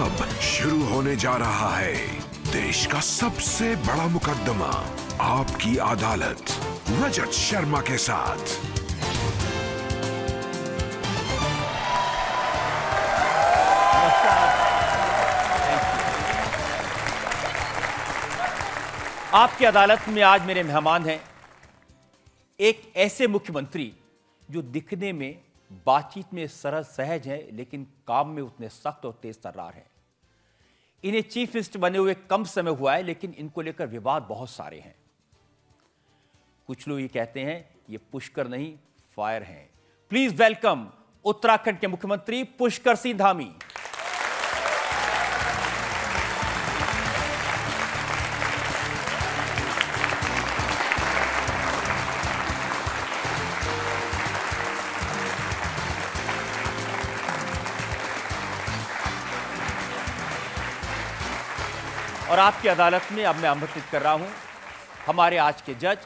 अब शुरू होने जा रहा है देश का सबसे बड़ा मुकदमा आपकी अदालत रजत शर्मा के साथ आपकी अदालत में आज मेरे मेहमान हैं एक ऐसे मुख्यमंत्री जो दिखने में बातचीत में सरल सहज हैं लेकिन काम में उतने सख्त और तेज तर्रार हैं इन्हें चीफ मिनिस्टर बने हुए कम समय हुआ है लेकिन इनको लेकर विवाद बहुत सारे हैं कुछ लोग ये कहते हैं ये पुष्कर नहीं फायर हैं प्लीज वेलकम उत्तराखंड के मुख्यमंत्री पुष्कर सिंह धामी आपकी अदालत में अब मैं आमंत्रित कर रहा हूं हमारे आज के जज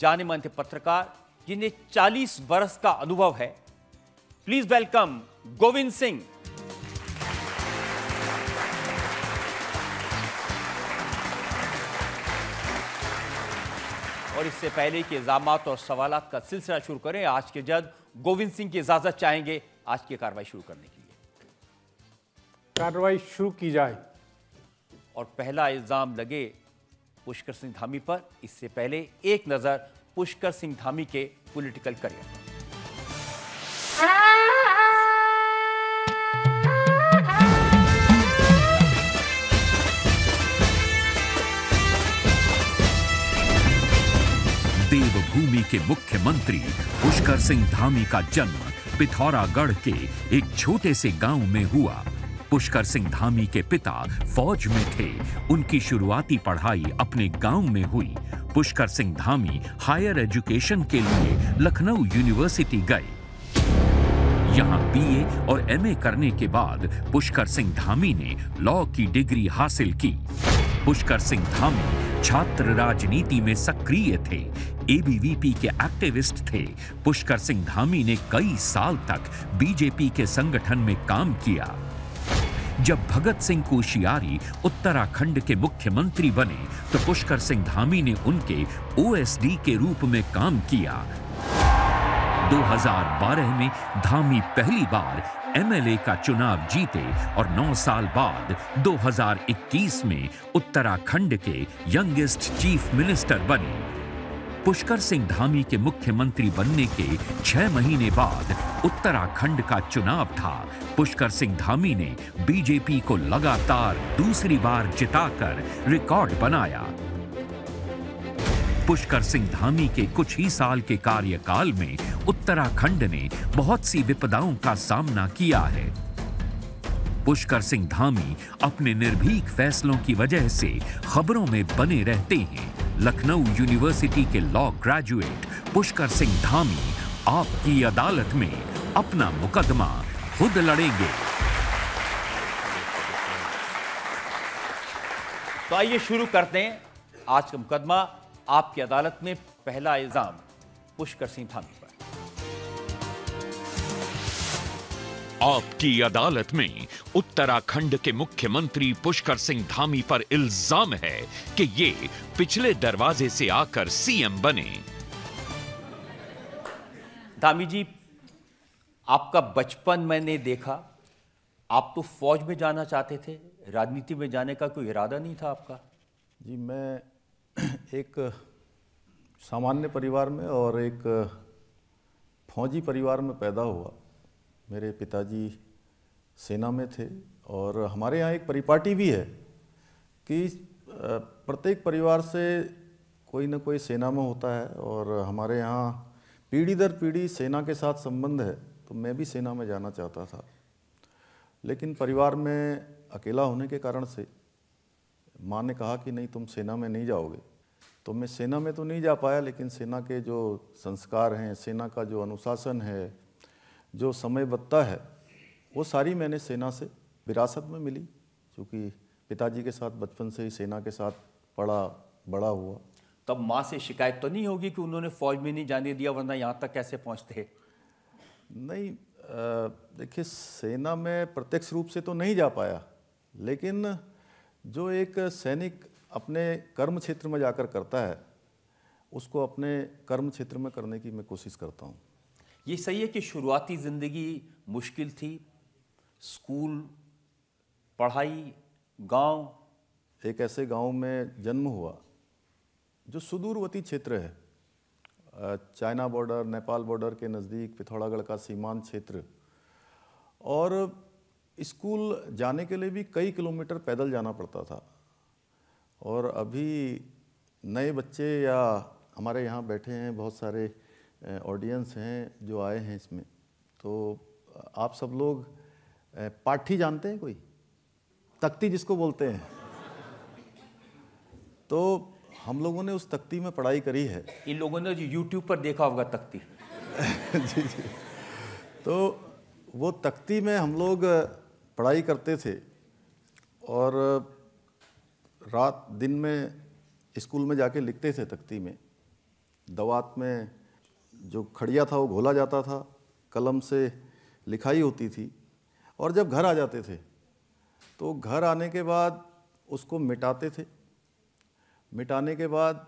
जाने मानते पत्रकार जिन्हें 40 वर्ष का अनुभव है प्लीज वेलकम गोविंद सिंह और इससे पहले कि इल्जामत और सवाल का सिलसिला शुरू करें आज के जज गोविंद सिंह की इजाजत चाहेंगे आज की कार्रवाई शुरू करने के लिए कार्रवाई शुरू की जाए और पहला इल्ज़ाम लगे पुष्कर सिंह धामी पर इससे पहले एक नज़र पुष्कर सिंह धामी के पॉलिटिकल करियर देवभूमि के मुख्यमंत्री पुष्कर सिंह धामी का जन्म पिथौरागढ़ के एक छोटे से गांव में हुआ पुष्कर सिंह धामी के पिता फौज में थे उनकी शुरुआती पढ़ाई अपने गांव में हुई पुष्कर सिंह धामी हायर एजुकेशन के लिए लखनऊ यूनिवर्सिटी गए यहां बीए और एमए करने के बाद पुष्कर सिंह धामी ने लॉ की डिग्री हासिल की पुष्कर सिंह धामी छात्र राजनीति में सक्रिय थे एबीवीपी के एक्टिविस्ट थे पुष्कर सिंह धामी ने कई साल तक बीजेपी के संगठन में काम किया जब भगत सिंह कोशियारी उत्तराखंड के मुख्यमंत्री बने तो पुष्कर सिंह धामी ने उनके ओएसडी के रूप में काम किया 2012 में धामी पहली बार एमएलए का चुनाव जीते और 9 साल बाद 2021 में उत्तराखंड के यंगेस्ट चीफ मिनिस्टर बने पुष्कर सिंह धामी के मुख्यमंत्री बनने के छह महीने बाद उत्तराखंड का चुनाव था पुष्कर सिंह धामी ने बीजेपी को लगातार दूसरी बार जिताकर रिकॉर्ड बनाया पुष्कर सिंह धामी के कुछ ही साल के कार्यकाल में उत्तराखंड ने बहुत सी विपदाओं का सामना किया है पुष्कर सिंह धामी अपने निर्भीक फैसलों की वजह से खबरों में बने रहते हैं लखनऊ यूनिवर्सिटी के लॉ ग्रेजुएट पुष्कर सिंह धामी आपकी अदालत में अपना मुकदमा खुद लड़ेंगे तो आइए शुरू करते हैं आज का मुकदमा आपकी अदालत में पहला इल्जाम पुष्कर सिंह धामी आपकी अदालत में उत्तराखंड के मुख्यमंत्री पुष्कर सिंह धामी पर इल्जाम है कि ये पिछले दरवाजे से आकर सीएम बने धामी जी आपका बचपन मैंने देखा आप तो फौज में जाना चाहते थे राजनीति में जाने का कोई इरादा नहीं था आपका जी मैं एक सामान्य परिवार में और एक फौजी परिवार में पैदा हुआ मेरे पिताजी सेना में थे और हमारे यहाँ एक परिपाटी भी है कि प्रत्येक परिवार से कोई ना कोई सेना में होता है और हमारे यहाँ पीढ़ी दर पीढ़ी सेना के साथ संबंध है तो मैं भी सेना में जाना चाहता था लेकिन परिवार में अकेला होने के कारण से माँ ने कहा कि नहीं तुम सेना में नहीं जाओगे तो मैं सेना में तो नहीं जा पाया लेकिन सेना के जो संस्कार हैं सेना का जो अनुशासन है जो समय बत्ता है वो सारी मैंने सेना से विरासत में मिली क्योंकि पिताजी के साथ बचपन से ही सेना के साथ पड़ा बड़ा हुआ तब माँ से शिकायत तो नहीं होगी कि उन्होंने फौज में नहीं जाने दिया वरना यहाँ तक कैसे पहुँचते नहीं देखिए सेना में प्रत्यक्ष रूप से तो नहीं जा पाया लेकिन जो एक सैनिक अपने कर्म क्षेत्र में जाकर करता है उसको अपने कर्म क्षेत्र में करने की मैं कोशिश करता हूँ ये सही है कि शुरुआती ज़िंदगी मुश्किल थी स्कूल पढ़ाई गांव एक ऐसे गांव में जन्म हुआ जो सुदूरवती क्षेत्र है चाइना बॉर्डर नेपाल बॉर्डर के नज़दीक पिथौरागढ़ का सीमांत क्षेत्र और स्कूल जाने के लिए भी कई किलोमीटर पैदल जाना पड़ता था और अभी नए बच्चे या हमारे यहाँ बैठे हैं बहुत सारे ऑडियंस हैं जो आए हैं इसमें तो आप सब लोग पाठी जानते हैं कोई तख्ती जिसको बोलते हैं तो हम लोगों ने उस तख्ती में पढ़ाई करी है इन लोगों ने जो यूट्यूब पर देखा होगा तख्ती जी जी तो वो तख्ती में हम लोग पढ़ाई करते थे और रात दिन में स्कूल में जाके लिखते थे तख्ती में दवात में जो खड़िया था वो घोला जाता था कलम से लिखाई होती थी और जब घर आ जाते थे तो घर आने के बाद उसको मिटाते थे मिटाने के बाद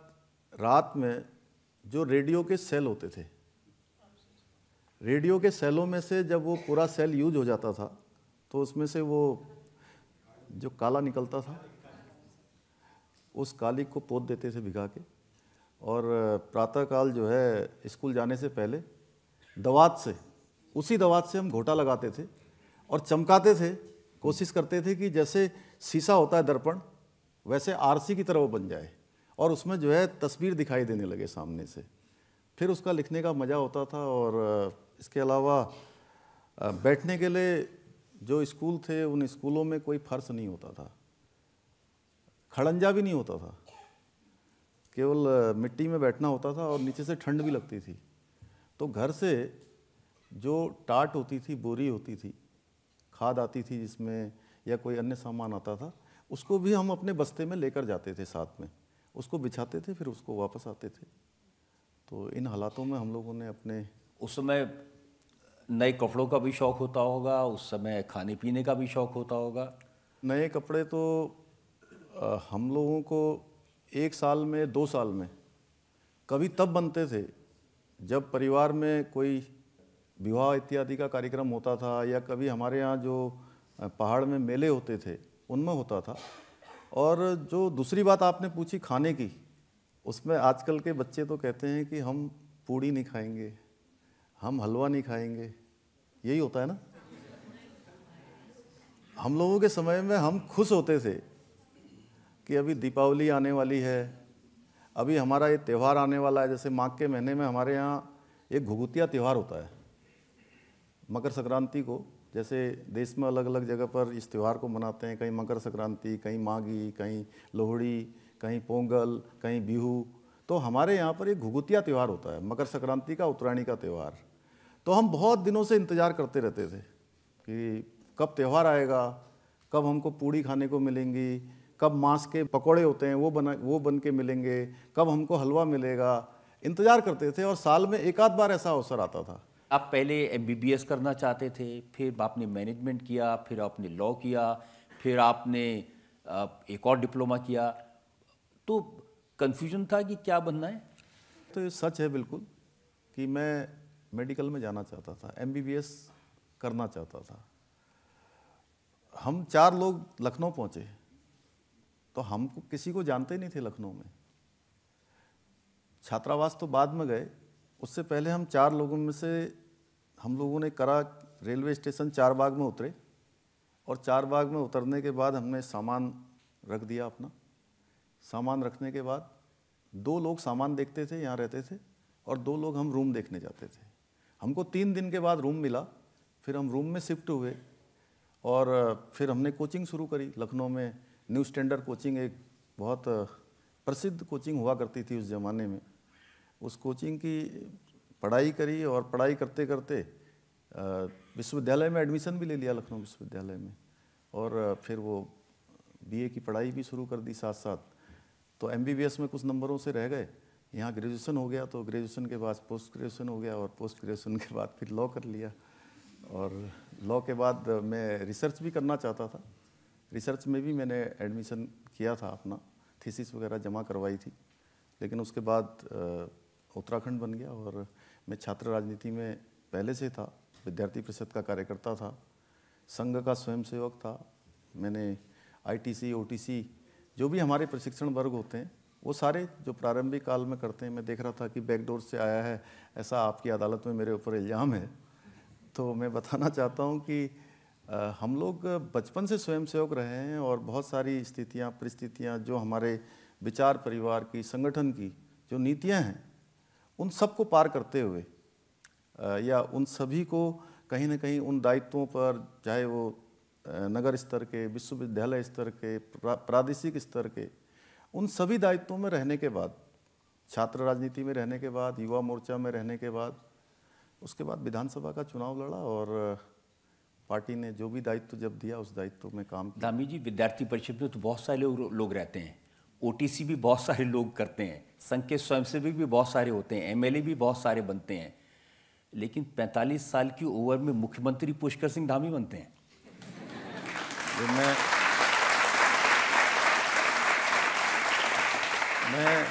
रात में जो रेडियो के सेल होते थे रेडियो के सेलों में से जब वो पूरा सेल यूज हो जाता था तो उसमें से वो जो काला निकलता था उस काली को पोत देते थे भिगा के और प्रातःकाल जो है स्कूल जाने से पहले दवात से उसी दवात से हम घोटा लगाते थे और चमकाते थे कोशिश करते थे कि जैसे शीशा होता है दर्पण वैसे आरसी की तरह वो बन जाए और उसमें जो है तस्वीर दिखाई देने लगे सामने से फिर उसका लिखने का मज़ा होता था और इसके अलावा बैठने के लिए जो स्कूल थे उन स्कूलों में कोई फर्श नहीं होता था खड़ंजा भी नहीं होता था केवल मिट्टी में बैठना होता था और नीचे से ठंड भी लगती थी तो घर से जो टाट होती थी बोरी होती थी खाद आती थी जिसमें या कोई अन्य सामान आता था उसको भी हम अपने बस्ते में लेकर जाते थे साथ में उसको बिछाते थे फिर उसको वापस आते थे तो इन हालातों में हम लोगों ने अपने उस समय नए कपड़ों का भी शौक़ होता होगा उस समय खाने पीने का भी शौक़ होता होगा नए कपड़े तो आ, हम लोगों को एक साल में दो साल में कभी तब बनते थे जब परिवार में कोई विवाह इत्यादि का कार्यक्रम होता था या कभी हमारे यहाँ जो पहाड़ में मेले होते थे उनमें होता था और जो दूसरी बात आपने पूछी खाने की उसमें आजकल के बच्चे तो कहते हैं कि हम पूड़ी नहीं खाएंगे हम हलवा नहीं खाएंगे यही होता है ना हम लोगों के समय में हम खुश होते थे कि अभी दीपावली आने वाली है अभी हमारा ये त्यौहार आने वाला है जैसे माघ के महीने में हमारे यहाँ एक घुगुतिया त्यौहार होता है मकर संक्रांति को जैसे देश में अलग अलग जगह पर इस त्यौहार को मनाते हैं कहीं मकर संक्रांति कहीं माघी कहीं लोहड़ी कहीं पोंगल कहीं बिहू तो हमारे यहाँ पर एक घुगुतिया त्यौहार होता है मकर संक्रांति का उत्तरायणी का त्यौहार तो हम बहुत दिनों से इंतज़ार करते रहते थे कि कब त्यौहार आएगा कब हमको पूड़ी खाने को मिलेंगी कब मांस के पकोड़े होते हैं वो बना वो बन के मिलेंगे कब हमको हलवा मिलेगा इंतज़ार करते थे और साल में एक आध बार ऐसा अवसर आता था आप पहले एम करना चाहते थे फिर आपने मैनेजमेंट किया फिर आपने लॉ किया फिर आपने एक और डिप्लोमा किया तो कन्फ्यूजन था कि क्या बनना है तो ये सच है बिल्कुल कि मैं मेडिकल में जाना चाहता था एम करना चाहता था हम चार लोग लखनऊ पहुँचे तो हम किसी को जानते नहीं थे लखनऊ में छात्रावास तो बाद में गए उससे पहले हम चार लोगों में से हम लोगों ने करा रेलवे स्टेशन चार बाग में उतरे और चार बाग में उतरने के बाद हमने सामान रख दिया अपना सामान रखने के बाद दो लोग सामान देखते थे यहाँ रहते थे और दो लोग हम रूम देखने जाते थे हमको तीन दिन के बाद रूम मिला फिर हम रूम में शिफ्ट हुए और फिर हमने कोचिंग शुरू करी लखनऊ में न्यू स्टैंडर्ड कोचिंग एक बहुत प्रसिद्ध कोचिंग हुआ करती थी उस ज़माने में उस कोचिंग की पढ़ाई करी और पढ़ाई करते करते विश्वविद्यालय में एडमिशन भी ले लिया लखनऊ विश्वविद्यालय में और फिर वो बीए की पढ़ाई भी शुरू कर दी साथ साथ तो एमबीबीएस में कुछ नंबरों से रह गए यहाँ ग्रेजुएशन हो गया तो ग्रेजुएशन के बाद पोस्ट ग्रेजुएशन हो गया और पोस्ट ग्रेजुएशन के बाद फिर लॉ कर लिया और लॉ के बाद मैं रिसर्च भी करना चाहता था रिसर्च में भी मैंने एडमिशन किया था अपना थीसिस वगैरह जमा करवाई थी लेकिन उसके बाद उत्तराखंड बन गया और मैं छात्र राजनीति में पहले से था विद्यार्थी परिषद का कार्यकर्ता था संघ का स्वयंसेवक था मैंने आईटीसी ओटीसी जो भी हमारे प्रशिक्षण वर्ग होते हैं वो सारे जो प्रारंभिक काल में करते हैं मैं देख रहा था कि बैकडोर से आया है ऐसा आपकी अदालत में मेरे ऊपर इल्ज़ाम है तो मैं बताना चाहता हूँ कि हम लोग बचपन से स्वयंसेवक रहे हैं और बहुत सारी स्थितियाँ परिस्थितियाँ जो हमारे विचार परिवार की संगठन की जो नीतियाँ हैं उन सबको पार करते हुए या उन सभी को कहीं ना कहीं उन दायित्वों पर चाहे वो नगर स्तर के विश्वविद्यालय स्तर के प्रादेशिक स्तर के उन सभी दायित्वों में रहने के बाद छात्र राजनीति में रहने के बाद युवा मोर्चा में रहने के बाद उसके बाद विधानसभा का चुनाव लड़ा और पार्टी ने जो भी दायित्व तो जब दिया उस दायित्व तो में काम दामी जी विद्यार्थी परिषद में तो बहुत सारे लोग लोग रहते हैं ओ भी बहुत सारे लोग करते हैं संघ के स्वयंसेवी भी बहुत सारे होते हैं एम भी बहुत सारे बनते हैं लेकिन 45 साल की ओवर में मुख्यमंत्री पुष्कर सिंह धामी बनते हैं तो मैं मैं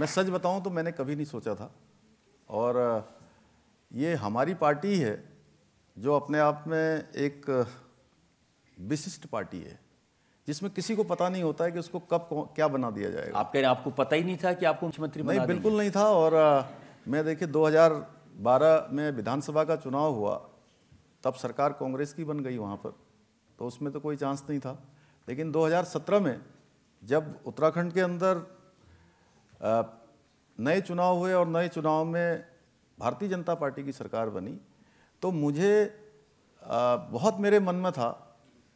मैं सच बताऊं तो मैंने कभी नहीं सोचा था और ये हमारी पार्टी है जो अपने आप में एक विशिष्ट पार्टी है जिसमें किसी को पता नहीं होता है कि उसको कब क्या बना दिया जाएगा आप कह रहे हैं आपको पता ही नहीं था कि आपको मुख्यमंत्री नहीं बिल्कुल नहीं था और आ, मैं देखिए 2012 में विधानसभा का चुनाव हुआ तब सरकार कांग्रेस की बन गई वहाँ पर तो उसमें तो कोई चांस नहीं था लेकिन 2017 में जब उत्तराखंड के अंदर नए चुनाव हुए और नए चुनाव में भारतीय जनता पार्टी की सरकार बनी तो मुझे आ, बहुत मेरे मन में था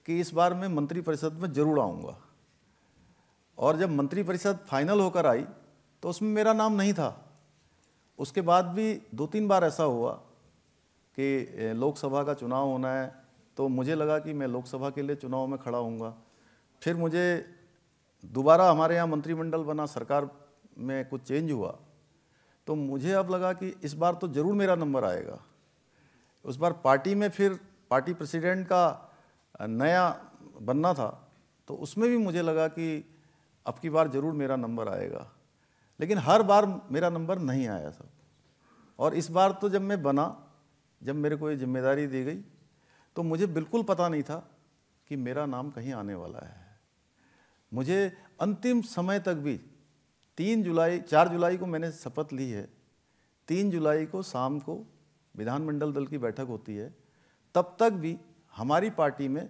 कि इस बार मैं मंत्रिपरिषद में ज़रूर आऊँगा और जब मंत्रिपरिषद परिषद फाइनल होकर आई तो उसमें मेरा नाम नहीं था उसके बाद भी दो तीन बार ऐसा हुआ कि लोकसभा का चुनाव होना है तो मुझे लगा कि मैं लोकसभा के लिए चुनाव में खड़ा हूँगा फिर मुझे दोबारा हमारे यहाँ मंत्रिमंडल बना सरकार में कुछ चेंज हुआ तो मुझे अब लगा कि इस बार तो ज़रूर मेरा नंबर आएगा उस बार पार्टी में फिर पार्टी प्रेसिडेंट का नया बनना था तो उसमें भी मुझे लगा कि अब की बार ज़रूर मेरा नंबर आएगा लेकिन हर बार मेरा नंबर नहीं आया सब और इस बार तो जब मैं बना जब मेरे को ये जिम्मेदारी दी गई तो मुझे बिल्कुल पता नहीं था कि मेरा नाम कहीं आने वाला है मुझे अंतिम समय तक भी तीन जुलाई चार जुलाई को मैंने शपथ ली है तीन जुलाई को शाम को विधानमंडल दल की बैठक होती है तब तक भी हमारी पार्टी में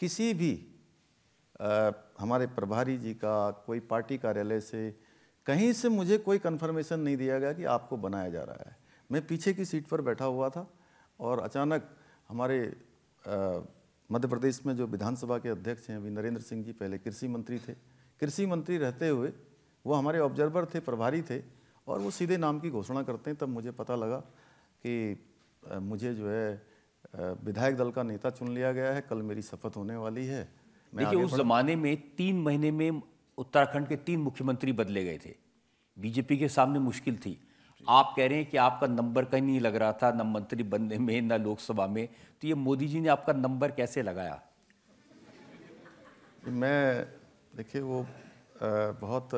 किसी भी आ, हमारे प्रभारी जी का कोई पार्टी कार्यालय से कहीं से मुझे कोई कन्फर्मेशन नहीं दिया गया कि आपको बनाया जा रहा है मैं पीछे की सीट पर बैठा हुआ था और अचानक हमारे मध्य प्रदेश में जो विधानसभा के अध्यक्ष हैं अभी नरेंद्र सिंह जी पहले कृषि मंत्री थे कृषि मंत्री रहते हुए वो हमारे ऑब्जर्वर थे प्रभारी थे और वो सीधे नाम की घोषणा करते हैं तब मुझे पता लगा कि मुझे जो है विधायक दल का नेता चुन लिया गया है कल मेरी शपथ होने वाली है देखिए उस जमाने में तीन महीने में उत्तराखंड के तीन मुख्यमंत्री बदले गए थे बीजेपी के सामने मुश्किल थी आप कह रहे हैं कि आपका नंबर कहीं नहीं लग रहा था न मंत्री बनने में न लोकसभा में तो ये मोदी जी ने आपका नंबर कैसे लगाया मैं देखिए वो बहुत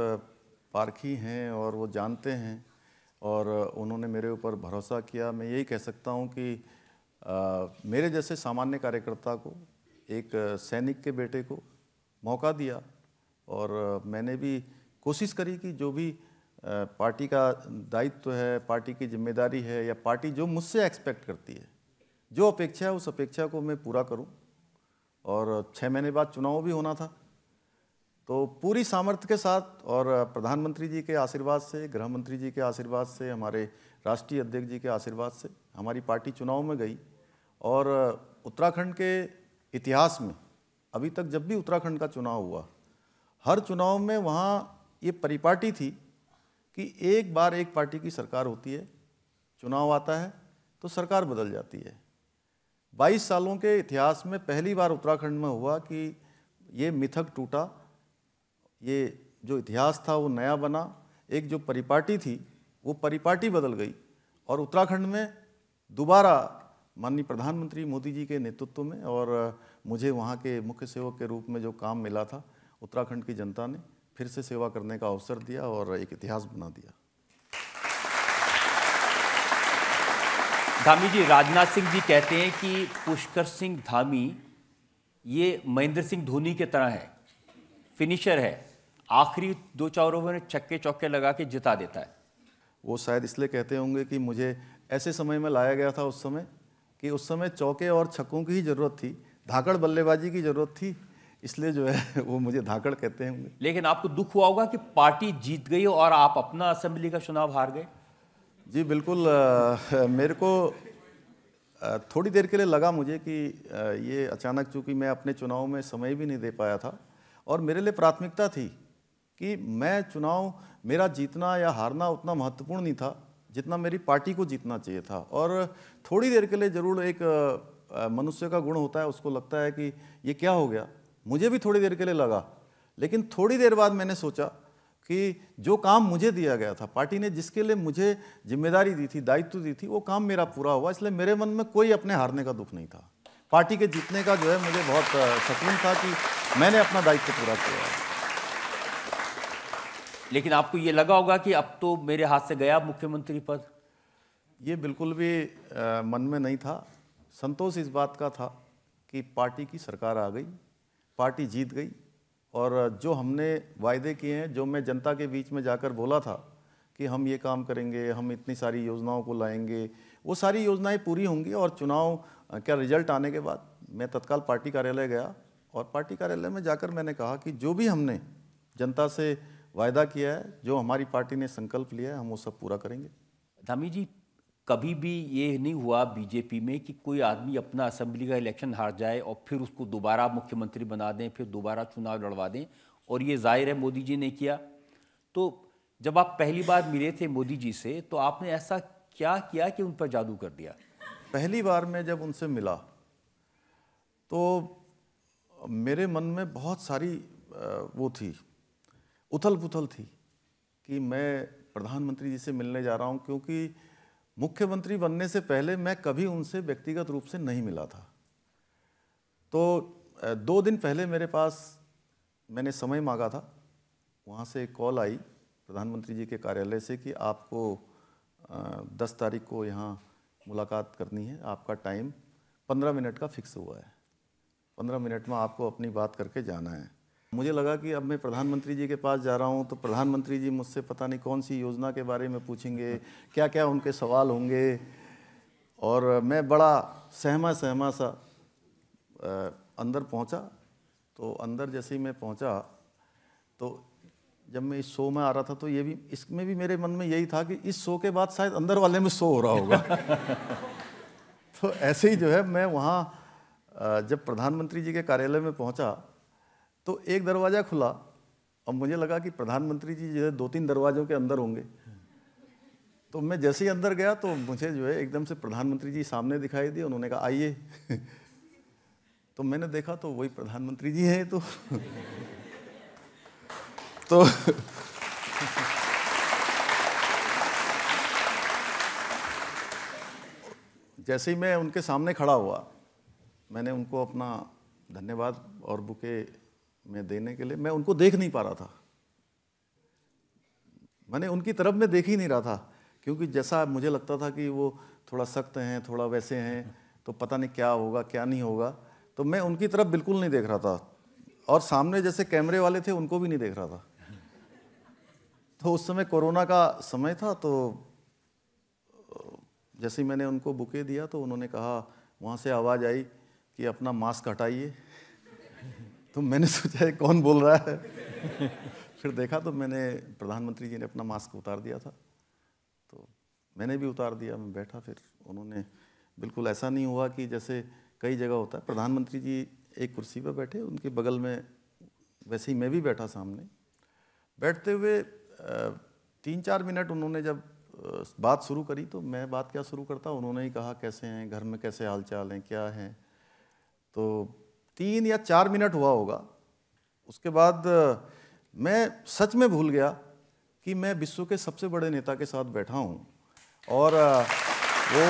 पारखी हैं और वो जानते हैं और उन्होंने मेरे ऊपर भरोसा किया मैं यही कह सकता हूँ कि आ, मेरे जैसे सामान्य कार्यकर्ता को एक सैनिक के बेटे को मौका दिया और मैंने भी कोशिश करी कि जो भी पार्टी का दायित्व तो है पार्टी की जिम्मेदारी है या पार्टी जो मुझसे एक्सपेक्ट करती है जो अपेक्षा है उस अपेक्षा को मैं पूरा करूं और छः महीने बाद चुनाव भी होना था तो पूरी सामर्थ्य के साथ और प्रधानमंत्री जी के आशीर्वाद से गृह मंत्री जी के आशीर्वाद से हमारे राष्ट्रीय अध्यक्ष जी के आशीर्वाद से हमारी पार्टी चुनाव में गई और उत्तराखंड के इतिहास में अभी तक जब भी उत्तराखंड का चुनाव हुआ हर चुनाव में वहाँ ये परिपाटी थी कि एक बार एक पार्टी की सरकार होती है चुनाव आता है तो सरकार बदल जाती है 22 सालों के इतिहास में पहली बार उत्तराखंड में हुआ कि ये मिथक टूटा ये जो इतिहास था वो नया बना एक जो परिपाटी थी वो परिपाटी बदल गई और उत्तराखंड में दोबारा माननीय प्रधानमंत्री मोदी जी के नेतृत्व में और मुझे वहाँ के मुख्य सेवक के रूप में जो काम मिला था उत्तराखंड की जनता ने फिर से सेवा करने का अवसर दिया और एक इतिहास बना दिया धामी जी राजनाथ सिंह जी कहते हैं कि पुष्कर सिंह धामी ये महेंद्र सिंह धोनी के तरह है फिनिशर है आखिरी दो चार ओवर में छक्के चौके लगा के जिता देता है वो शायद इसलिए कहते होंगे कि मुझे ऐसे समय में लाया गया था उस समय कि उस समय चौके और छक्कों की ही ज़रूरत थी धाकड़ बल्लेबाजी की ज़रूरत थी इसलिए जो है वो मुझे धाकड़ कहते होंगे लेकिन आपको दुख हुआ होगा कि पार्टी जीत गई और आप अपना असेंबली का चुनाव हार गए जी बिल्कुल आ, मेरे को आ, थोड़ी देर के लिए लगा मुझे कि आ, ये अचानक चूँकि मैं अपने चुनाव में समय भी नहीं दे पाया था और मेरे लिए प्राथमिकता थी कि मैं चुनाव मेरा जीतना या हारना उतना महत्वपूर्ण नहीं था जितना मेरी पार्टी को जीतना चाहिए था और थोड़ी देर के लिए ज़रूर एक मनुष्य का गुण होता है उसको लगता है कि ये क्या हो गया मुझे भी थोड़ी देर के लिए लगा लेकिन थोड़ी देर बाद मैंने सोचा कि जो काम मुझे दिया गया था पार्टी ने जिसके लिए मुझे जिम्मेदारी दी थी दायित्व दी थी वो काम मेरा पूरा हुआ इसलिए मेरे मन में कोई अपने हारने का दुख नहीं था पार्टी के जीतने का जो है मुझे बहुत सकून था कि मैंने अपना दायित्व पूरा किया लेकिन आपको ये लगा होगा कि अब तो मेरे हाथ से गया मुख्यमंत्री पद ये बिल्कुल भी आ, मन में नहीं था संतोष इस बात का था कि पार्टी की सरकार आ गई पार्टी जीत गई और जो हमने वायदे किए हैं जो मैं जनता के बीच में जाकर बोला था कि हम ये काम करेंगे हम इतनी सारी योजनाओं को लाएंगे वो सारी योजनाएं पूरी होंगी और चुनाव का रिजल्ट आने के बाद मैं तत्काल पार्टी कार्यालय गया और पार्टी कार्यालय में जाकर मैंने कहा कि जो भी हमने जनता से वायदा किया है जो हमारी पार्टी ने संकल्प लिया है हम वो सब पूरा करेंगे धामी जी कभी भी ये नहीं हुआ बीजेपी में कि कोई आदमी अपना असेंबली का इलेक्शन हार जाए और फिर उसको दोबारा मुख्यमंत्री बना दें फिर दोबारा चुनाव लड़वा दें और ये जाहिर है मोदी जी ने किया तो जब आप पहली बार मिले थे मोदी जी से तो आपने ऐसा क्या किया कि उन पर जादू कर दिया पहली बार मैं जब उनसे मिला तो मेरे मन में बहुत सारी वो थी उथल पुथल थी कि मैं प्रधानमंत्री जी से मिलने जा रहा हूँ क्योंकि मुख्यमंत्री बनने से पहले मैं कभी उनसे व्यक्तिगत रूप से नहीं मिला था तो दो दिन पहले मेरे पास मैंने समय मांगा था वहाँ से एक कॉल आई प्रधानमंत्री जी के कार्यालय से कि आपको दस तारीख को यहाँ मुलाकात करनी है आपका टाइम पंद्रह मिनट का फिक्स हुआ है पंद्रह मिनट में आपको अपनी बात करके जाना है मुझे लगा कि अब मैं प्रधानमंत्री जी के पास जा रहा हूँ तो प्रधानमंत्री जी मुझसे पता नहीं कौन सी योजना के बारे में पूछेंगे क्या क्या उनके सवाल होंगे और मैं बड़ा सहमा सहमा सा अंदर पहुँचा तो अंदर जैसे ही मैं पहुँचा तो जब मैं इस शो में आ रहा था तो ये भी इसमें भी मेरे मन में यही था कि इस शो के बाद शायद अंदर वाले में शो हो रहा होगा तो ऐसे ही जो है मैं वहाँ जब प्रधानमंत्री जी के कार्यालय में पहुँचा तो एक दरवाज़ा खुला और मुझे लगा कि प्रधानमंत्री जी जो है दो तीन दरवाज़ों के अंदर होंगे तो मैं जैसे ही अंदर गया तो मुझे जो है एकदम से प्रधानमंत्री जी सामने दिखाई दिए उन्होंने कहा आइए तो मैंने देखा तो वही प्रधानमंत्री जी हैं तो तो जैसे ही मैं उनके सामने खड़ा हुआ मैंने उनको अपना धन्यवाद और बुके में देने के लिए मैं उनको देख नहीं पा रहा था मैंने उनकी तरफ में देख ही नहीं रहा था क्योंकि जैसा मुझे लगता था कि वो थोड़ा सख्त हैं थोड़ा वैसे हैं तो पता नहीं क्या होगा क्या नहीं होगा तो मैं उनकी तरफ बिल्कुल नहीं देख रहा था और सामने जैसे कैमरे वाले थे उनको भी नहीं देख रहा था तो उस समय कोरोना का समय था तो जैसे ही मैंने उनको बुके दिया तो उन्होंने कहा वहाँ से आवाज़ आई कि अपना मास्क हटाइए तो मैंने सोचा है कौन बोल रहा है फिर देखा तो मैंने प्रधानमंत्री जी ने अपना मास्क उतार दिया था तो मैंने भी उतार दिया मैं बैठा फिर उन्होंने बिल्कुल ऐसा नहीं हुआ कि जैसे कई जगह होता है प्रधानमंत्री जी एक कुर्सी पर बैठे उनके बगल में वैसे ही मैं भी बैठा सामने बैठते हुए तीन चार मिनट उन्होंने जब बात शुरू करी तो मैं बात क्या शुरू करता उन्होंने ही कहा कैसे हैं घर में कैसे हाल चाल हैं क्या हैं तो तीन या चार मिनट हुआ होगा उसके बाद मैं सच में भूल गया कि मैं विश्व के सबसे बड़े नेता के साथ बैठा हूँ और वो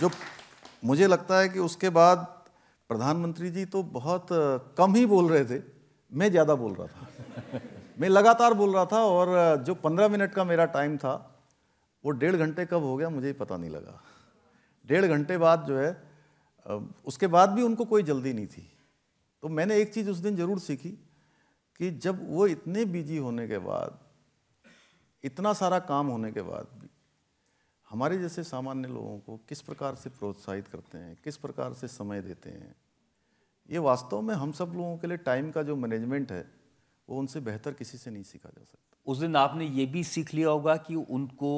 जो मुझे लगता है कि उसके बाद प्रधानमंत्री जी तो बहुत कम ही बोल रहे थे मैं ज़्यादा बोल रहा था मैं लगातार बोल रहा था और जो पंद्रह मिनट का मेरा टाइम था वो डेढ़ घंटे कब हो गया मुझे पता नहीं लगा डेढ़ घंटे बाद जो है उसके बाद भी उनको कोई जल्दी नहीं थी तो मैंने एक चीज़ उस दिन ज़रूर सीखी कि जब वो इतने बिजी होने के बाद इतना सारा काम होने के बाद भी हमारे जैसे सामान्य लोगों को किस प्रकार से प्रोत्साहित करते हैं किस प्रकार से समय देते हैं ये वास्तव में हम सब लोगों के लिए टाइम का जो मैनेजमेंट है वो उनसे बेहतर किसी से नहीं सीखा जा सकता उस दिन आपने ये भी सीख लिया होगा कि उनको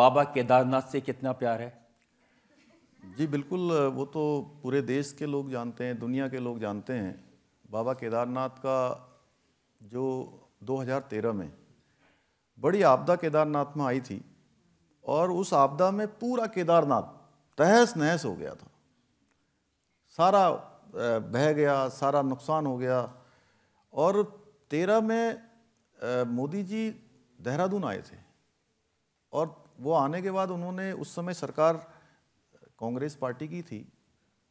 बाबा केदारनाथ से कितना प्यार है जी बिल्कुल वो तो पूरे देश के लोग जानते हैं दुनिया के लोग जानते हैं बाबा केदारनाथ का जो 2013 में बड़ी आपदा केदारनाथ में आई थी और उस आपदा में पूरा केदारनाथ तहस नहस हो गया था सारा बह गया सारा नुकसान हो गया और तेरह में मोदी जी देहरादून आए थे और वो आने के बाद उन्होंने उस समय सरकार कांग्रेस पार्टी की थी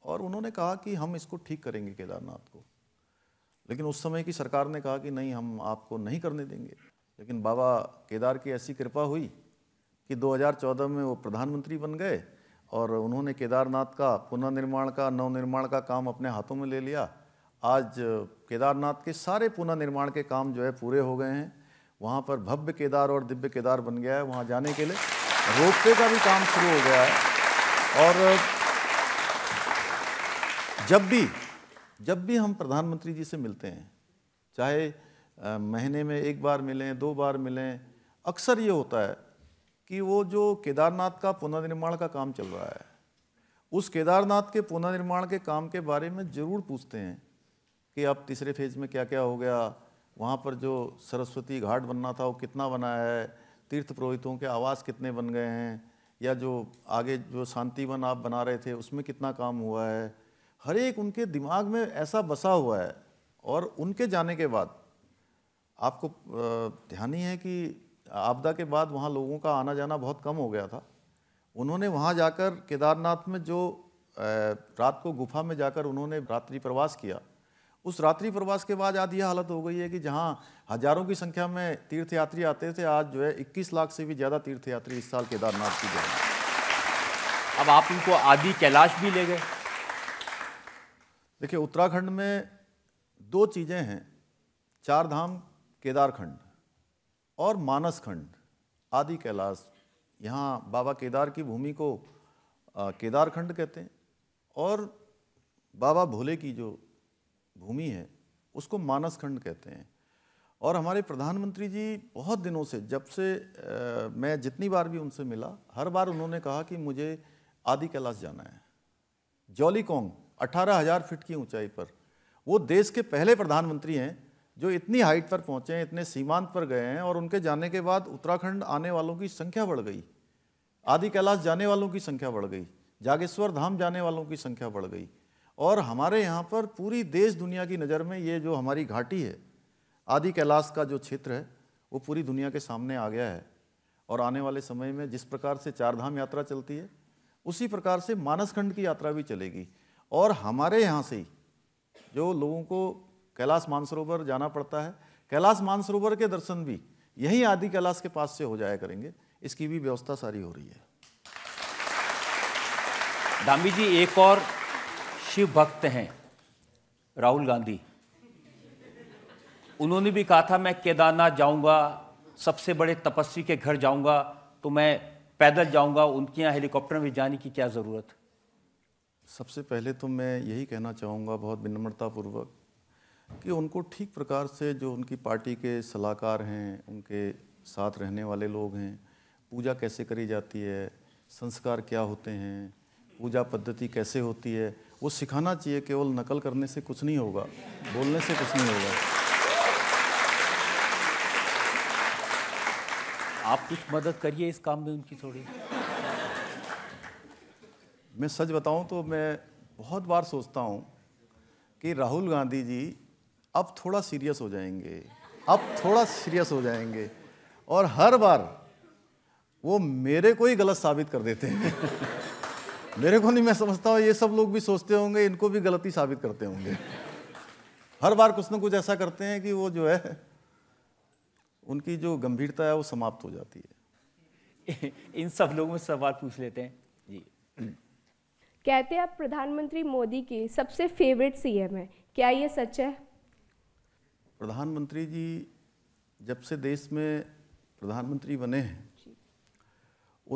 और उन्होंने कहा कि हम इसको ठीक करेंगे केदारनाथ को लेकिन उस समय की सरकार ने कहा कि नहीं हम आपको नहीं करने देंगे लेकिन बाबा केदार की ऐसी कृपा हुई कि 2014 में वो प्रधानमंत्री बन गए और उन्होंने केदारनाथ का पुनर्निर्माण का नवनिर्माण का काम अपने हाथों में ले लिया आज केदारनाथ के सारे पुनर्निर्माण के काम जो है पूरे हो गए हैं वहाँ पर भव्य केदार और दिव्य केदार बन गया है वहाँ जाने के लिए रोपवे का भी काम शुरू हो गया है और जब भी जब भी हम प्रधानमंत्री जी से मिलते हैं चाहे महीने में एक बार मिलें दो बार मिलें अक्सर ये होता है कि वो जो केदारनाथ का पुनर्निर्माण का काम चल रहा है उस केदारनाथ के पुनर्निर्माण के काम के बारे में ज़रूर पूछते हैं कि अब तीसरे फेज़ में क्या क्या हो गया वहाँ पर जो सरस्वती घाट बनना था वो कितना बना है तीर्थ पुरोहितों के आवास कितने बन गए हैं या जो आगे जो शांतिवन आप बना रहे थे उसमें कितना काम हुआ है हर एक उनके दिमाग में ऐसा बसा हुआ है और उनके जाने के बाद आपको ध्यान ही है कि आपदा के बाद वहाँ लोगों का आना जाना बहुत कम हो गया था उन्होंने वहाँ जाकर केदारनाथ में जो रात को गुफा में जाकर उन्होंने रात्रि प्रवास किया उस रात्रि प्रवास के बाद आज ये हालत हो गई है कि जहाँ हजारों की संख्या में तीर्थयात्री आते थे आज जो है 21 लाख से भी ज़्यादा तीर्थयात्री इस साल केदारनाथ की गए अब आप उनको आदि कैलाश भी ले गए देखिए उत्तराखंड में दो चीज़ें हैं चार धाम केदारखंड और मानसखंड आदि कैलाश यहाँ बाबा केदार की भूमि को केदारखंड कहते हैं और बाबा भोले की जो भूमि है उसको मानस खंड कहते हैं और हमारे प्रधानमंत्री जी बहुत दिनों से जब से आ, मैं जितनी बार भी उनसे मिला हर बार उन्होंने कहा कि मुझे आदि कैलाश जाना है जॉली कॉन्ग अठारह हज़ार फिट की ऊंचाई पर वो देश के पहले प्रधानमंत्री हैं जो इतनी हाइट पर पहुँचे हैं इतने सीमांत पर गए हैं और उनके जाने के बाद उत्तराखंड आने वालों की संख्या बढ़ गई आदि कैलाश जाने वालों की संख्या बढ़ गई जागेश्वर धाम जाने वालों की संख्या बढ़ गई और हमारे यहाँ पर पूरी देश दुनिया की नज़र में ये जो हमारी घाटी है आदि कैलाश का जो क्षेत्र है वो पूरी दुनिया के सामने आ गया है और आने वाले समय में जिस प्रकार से चारधाम यात्रा चलती है उसी प्रकार से मानसखंड की यात्रा भी चलेगी और हमारे यहाँ से जो लोगों को कैलाश मानसरोवर जाना पड़ता है कैलाश मानसरोवर के दर्शन भी यही आदि कैलाश के पास से हो जाया करेंगे इसकी भी व्यवस्था सारी हो रही है डांबी जी एक और शिव भक्त हैं राहुल गांधी उन्होंने भी कहा था मैं केदारनाथ जाऊंगा सबसे बड़े तपस्वी के घर जाऊंगा तो मैं पैदल जाऊंगा उनके यहाँ हेलीकॉप्टर में जाने की क्या ज़रूरत सबसे पहले तो मैं यही कहना चाहूँगा बहुत विनम्रतापूर्वक कि उनको ठीक प्रकार से जो उनकी पार्टी के सलाहकार हैं उनके साथ रहने वाले लोग हैं पूजा कैसे करी जाती है संस्कार क्या होते हैं पूजा पद्धति कैसे होती है वो सिखाना चाहिए केवल नकल करने से कुछ नहीं होगा बोलने से कुछ नहीं होगा आप कुछ मदद करिए इस काम में उनकी थोड़ी मैं सच बताऊं तो मैं बहुत बार सोचता हूं कि राहुल गांधी जी अब थोड़ा सीरियस हो जाएंगे अब थोड़ा सीरियस हो जाएंगे और हर बार वो मेरे को ही गलत साबित कर देते हैं मेरे को नहीं मैं समझता हूँ ये सब लोग भी सोचते होंगे इनको भी गलती साबित करते होंगे हर बार कुछ ना कुछ ऐसा करते हैं कि वो जो है उनकी जो गंभीरता है वो समाप्त हो जाती है इन सब लोगों में सवाल पूछ लेते हैं जी कहते हैं आप प्रधानमंत्री मोदी के सबसे फेवरेट सीएम है क्या ये सच है प्रधानमंत्री जी जब से देश में प्रधानमंत्री बने हैं